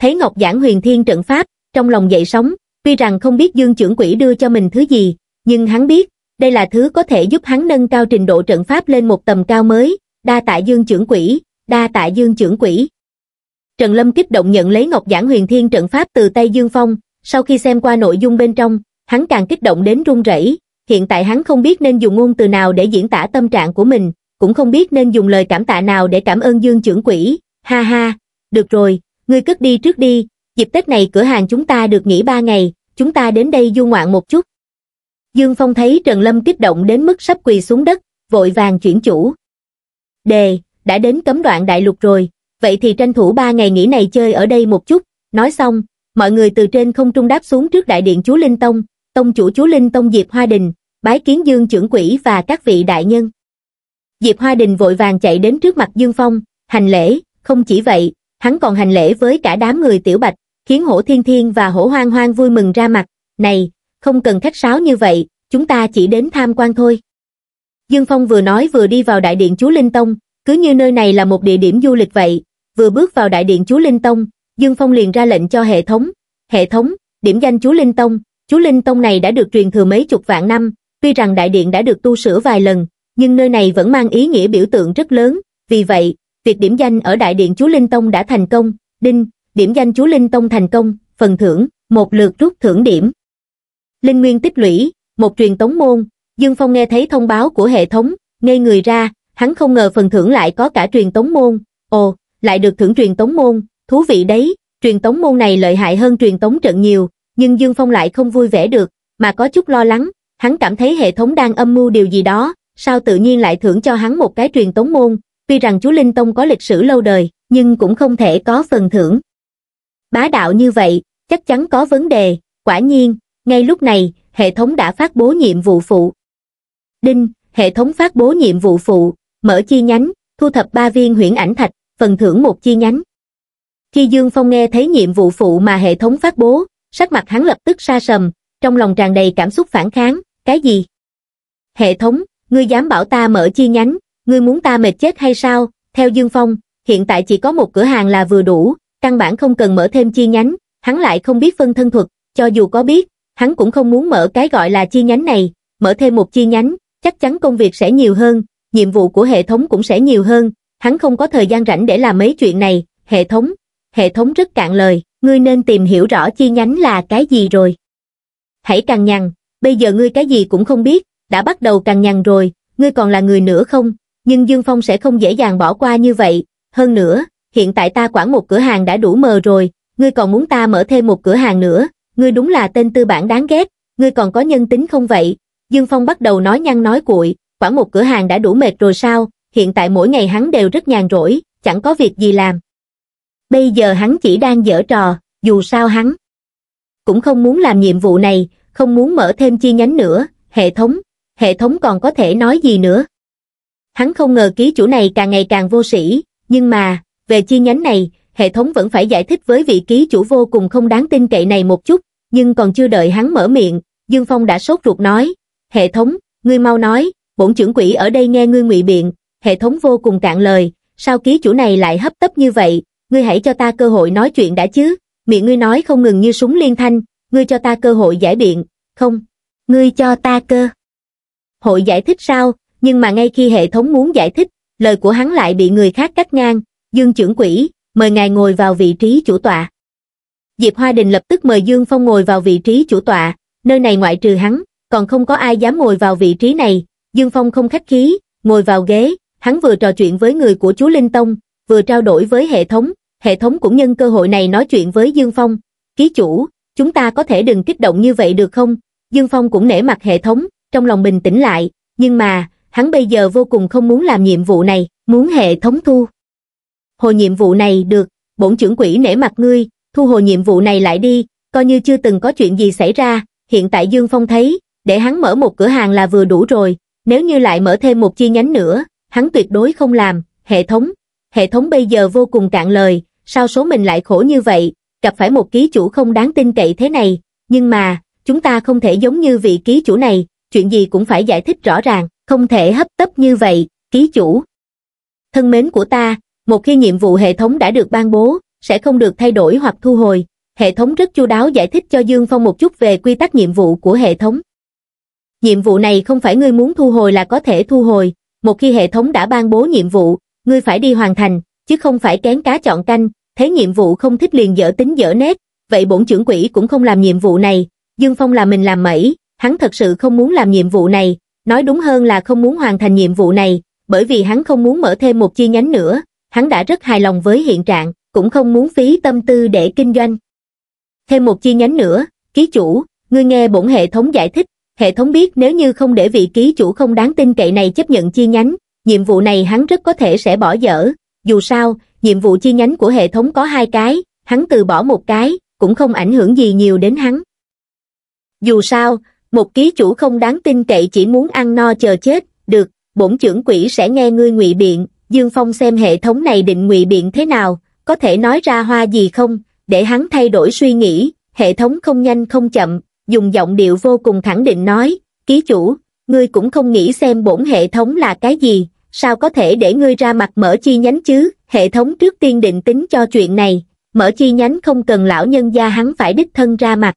Thấy Ngọc Giảng Huyền Thiên trận pháp, trong lòng dậy sóng, tuy rằng không biết Dương trưởng quỷ đưa cho mình thứ gì, nhưng hắn biết, đây là thứ có thể giúp hắn nâng cao trình độ trận pháp lên một tầm cao mới, đa tạ dương trưởng quỷ, đa tạ dương trưởng quỷ. Trần Lâm kích động nhận lấy Ngọc Giảng Huyền Thiên trận pháp từ tay Dương Phong, sau khi xem qua nội dung bên trong, hắn càng kích động đến run rẩy. hiện tại hắn không biết nên dùng ngôn từ nào để diễn tả tâm trạng của mình, cũng không biết nên dùng lời cảm tạ nào để cảm ơn Dương trưởng quỷ, ha ha, được rồi, ngươi cất đi trước đi, dịp Tết này cửa hàng chúng ta được nghỉ ba ngày, chúng ta đến đây du ngoạn một chút. Dương Phong thấy Trần Lâm kích động đến mức sắp quỳ xuống đất, vội vàng chuyển chủ. Đề, đã đến cấm đoạn đại lục rồi, vậy thì tranh thủ ba ngày nghỉ này chơi ở đây một chút, nói xong, mọi người từ trên không trung đáp xuống trước đại điện chúa Linh Tông, tông chủ chúa Linh Tông Diệp Hoa Đình, bái kiến Dương trưởng quỷ và các vị đại nhân. Diệp Hoa Đình vội vàng chạy đến trước mặt Dương Phong, hành lễ, không chỉ vậy, hắn còn hành lễ với cả đám người tiểu bạch, khiến hổ thiên thiên và hổ hoang hoang vui mừng ra mặt, này, không cần khách sáo như vậy, chúng ta chỉ đến tham quan thôi. Dương Phong vừa nói vừa đi vào đại điện chú Linh Tông, cứ như nơi này là một địa điểm du lịch vậy, vừa bước vào đại điện chú Linh Tông, Dương Phong liền ra lệnh cho hệ thống, hệ thống, điểm danh chú Linh Tông, chú Linh Tông này đã được truyền thừa mấy chục vạn năm, tuy rằng đại điện đã được tu sửa vài lần, nhưng nơi này vẫn mang ý nghĩa biểu tượng rất lớn, vì vậy, việc điểm danh ở đại điện chú Linh Tông đã thành công, đinh, điểm danh chú Linh Tông thành công, phần thưởng, một lượt rút thưởng điểm, linh nguyên tích lũy, một truyền tống môn, Dương Phong nghe thấy thông báo của hệ thống, ngây người ra, hắn không ngờ phần thưởng lại có cả truyền tống môn, ồ, lại được thưởng truyền tống môn, thú vị đấy, truyền tống môn này lợi hại hơn truyền tống trận nhiều, nhưng Dương Phong lại không vui vẻ được, mà có chút lo lắng, hắn cảm thấy hệ thống đang âm mưu điều gì đó, sao tự nhiên lại thưởng cho hắn một cái truyền tống môn, tuy rằng chú Linh Tông có lịch sử lâu đời, nhưng cũng không thể có phần thưởng. Bá đạo như vậy, chắc chắn có vấn đề, quả nhiên, ngay lúc này hệ thống đã phát bố nhiệm vụ phụ đinh hệ thống phát bố nhiệm vụ phụ mở chi nhánh thu thập ba viên huyễn ảnh thạch phần thưởng một chi nhánh khi dương phong nghe thấy nhiệm vụ phụ mà hệ thống phát bố sắc mặt hắn lập tức sa sầm trong lòng tràn đầy cảm xúc phản kháng cái gì hệ thống ngươi dám bảo ta mở chi nhánh ngươi muốn ta mệt chết hay sao theo dương phong hiện tại chỉ có một cửa hàng là vừa đủ căn bản không cần mở thêm chi nhánh hắn lại không biết phân thân thuật cho dù có biết hắn cũng không muốn mở cái gọi là chi nhánh này, mở thêm một chi nhánh, chắc chắn công việc sẽ nhiều hơn, nhiệm vụ của hệ thống cũng sẽ nhiều hơn, hắn không có thời gian rảnh để làm mấy chuyện này, hệ thống, hệ thống rất cạn lời, ngươi nên tìm hiểu rõ chi nhánh là cái gì rồi. Hãy càng nhằn, bây giờ ngươi cái gì cũng không biết, đã bắt đầu càng nhằn rồi, ngươi còn là người nữa không, nhưng Dương Phong sẽ không dễ dàng bỏ qua như vậy, hơn nữa, hiện tại ta quản một cửa hàng đã đủ mờ rồi, ngươi còn muốn ta mở thêm một cửa hàng nữa, ngươi đúng là tên tư bản đáng ghét, ngươi còn có nhân tính không vậy? Dương Phong bắt đầu nói nhăn nói cuội, khoảng một cửa hàng đã đủ mệt rồi sao, hiện tại mỗi ngày hắn đều rất nhàn rỗi, chẳng có việc gì làm. Bây giờ hắn chỉ đang dở trò, dù sao hắn cũng không muốn làm nhiệm vụ này, không muốn mở thêm chi nhánh nữa, hệ thống, hệ thống còn có thể nói gì nữa. Hắn không ngờ ký chủ này càng ngày càng vô sĩ, nhưng mà, về chi nhánh này, hệ thống vẫn phải giải thích với vị ký chủ vô cùng không đáng tin cậy này một chút, nhưng còn chưa đợi hắn mở miệng, Dương Phong đã sốt ruột nói, hệ thống, ngươi mau nói, bổn trưởng quỷ ở đây nghe ngươi ngụy biện, hệ thống vô cùng cạn lời, sao ký chủ này lại hấp tấp như vậy, ngươi hãy cho ta cơ hội nói chuyện đã chứ, miệng ngươi nói không ngừng như súng liên thanh, ngươi cho ta cơ hội giải biện, không, ngươi cho ta cơ. Hội giải thích sao, nhưng mà ngay khi hệ thống muốn giải thích, lời của hắn lại bị người khác cắt ngang, dương trưởng quỷ, mời ngài ngồi vào vị trí chủ tọa. Diệp Hoa Đình lập tức mời Dương Phong ngồi vào vị trí chủ tọa, nơi này ngoại trừ hắn, còn không có ai dám ngồi vào vị trí này. Dương Phong không khách khí, ngồi vào ghế, hắn vừa trò chuyện với người của chú Linh Tông, vừa trao đổi với hệ thống, hệ thống cũng nhân cơ hội này nói chuyện với Dương Phong. Ký chủ, chúng ta có thể đừng kích động như vậy được không? Dương Phong cũng nể mặt hệ thống, trong lòng bình tĩnh lại, nhưng mà, hắn bây giờ vô cùng không muốn làm nhiệm vụ này, muốn hệ thống thu hồi nhiệm vụ này được, bổn trưởng quỹ nể mặt ngươi, thu hồi nhiệm vụ này lại đi, coi như chưa từng có chuyện gì xảy ra, hiện tại Dương Phong thấy, để hắn mở một cửa hàng là vừa đủ rồi, nếu như lại mở thêm một chi nhánh nữa, hắn tuyệt đối không làm, hệ thống, hệ thống bây giờ vô cùng cạn lời, sao số mình lại khổ như vậy, gặp phải một ký chủ không đáng tin cậy thế này, nhưng mà, chúng ta không thể giống như vị ký chủ này, chuyện gì cũng phải giải thích rõ ràng, không thể hấp tấp như vậy, ký chủ. Thân mến của ta, một khi nhiệm vụ hệ thống đã được ban bố, sẽ không được thay đổi hoặc thu hồi. Hệ thống rất chu đáo giải thích cho Dương Phong một chút về quy tắc nhiệm vụ của hệ thống. Nhiệm vụ này không phải ngươi muốn thu hồi là có thể thu hồi, một khi hệ thống đã ban bố nhiệm vụ, ngươi phải đi hoàn thành, chứ không phải kén cá chọn canh, Thế nhiệm vụ không thích liền dở tính dở nét, vậy bổn trưởng quỹ cũng không làm nhiệm vụ này, Dương Phong là mình làm mẩy, hắn thật sự không muốn làm nhiệm vụ này, nói đúng hơn là không muốn hoàn thành nhiệm vụ này, bởi vì hắn không muốn mở thêm một chi nhánh nữa, hắn đã rất hài lòng với hiện trạng, cũng không muốn phí tâm tư để kinh doanh. Thêm một chi nhánh nữa, ký chủ, ngươi nghe bổn hệ thống giải thích, hệ thống biết nếu như không để vị ký chủ không đáng tin cậy này chấp nhận chi nhánh, nhiệm vụ này hắn rất có thể sẽ bỏ dở, dù sao, nhiệm vụ chi nhánh của hệ thống có hai cái, hắn từ bỏ một cái, cũng không ảnh hưởng gì nhiều đến hắn. Dù sao, một ký chủ không đáng tin cậy chỉ muốn ăn no chờ chết, được, bổn trưởng quỷ sẽ nghe ngươi ngụy biện, Dương Phong xem hệ thống này định ngụy biện thế nào, có thể nói ra hoa gì không, để hắn thay đổi suy nghĩ, hệ thống không nhanh không chậm, dùng giọng điệu vô cùng khẳng định nói, ký chủ, ngươi cũng không nghĩ xem bổn hệ thống là cái gì, sao có thể để ngươi ra mặt mở chi nhánh chứ, hệ thống trước tiên định tính cho chuyện này, mở chi nhánh không cần lão nhân gia hắn phải đích thân ra mặt.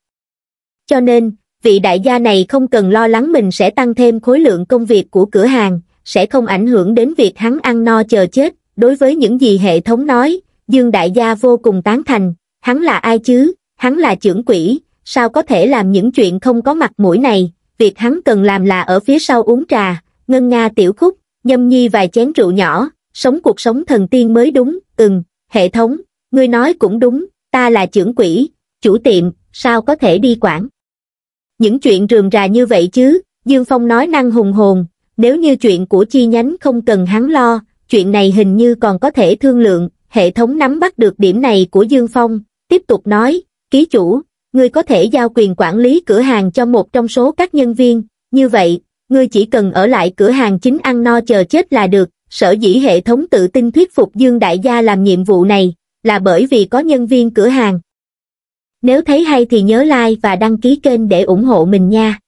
Cho nên, vị đại gia này không cần lo lắng mình sẽ tăng thêm khối lượng công việc của cửa hàng, sẽ không ảnh hưởng đến việc hắn ăn no chờ chết. Đối với những gì hệ thống nói, Dương Đại Gia vô cùng tán thành, hắn là ai chứ, hắn là trưởng quỷ, sao có thể làm những chuyện không có mặt mũi này, việc hắn cần làm là ở phía sau uống trà, ngân nga tiểu khúc, nhâm nhi vài chén rượu nhỏ, sống cuộc sống thần tiên mới đúng, ừm, hệ thống, ngươi nói cũng đúng, ta là trưởng quỷ, chủ tiệm, sao có thể đi quản. Những chuyện rườm rà như vậy chứ, Dương Phong nói năng hùng hồn, nếu như chuyện của chi nhánh không cần hắn lo, chuyện này hình như còn có thể thương lượng, hệ thống nắm bắt được điểm này của Dương Phong, tiếp tục nói, ký chủ, ngươi có thể giao quyền quản lý cửa hàng cho một trong số các nhân viên, như vậy, ngươi chỉ cần ở lại cửa hàng chính ăn no chờ chết là được, sở dĩ hệ thống tự tin thuyết phục Dương Đại Gia làm nhiệm vụ này, là bởi vì có nhân viên cửa hàng. Nếu thấy hay thì nhớ like và đăng ký kênh để ủng hộ mình nha.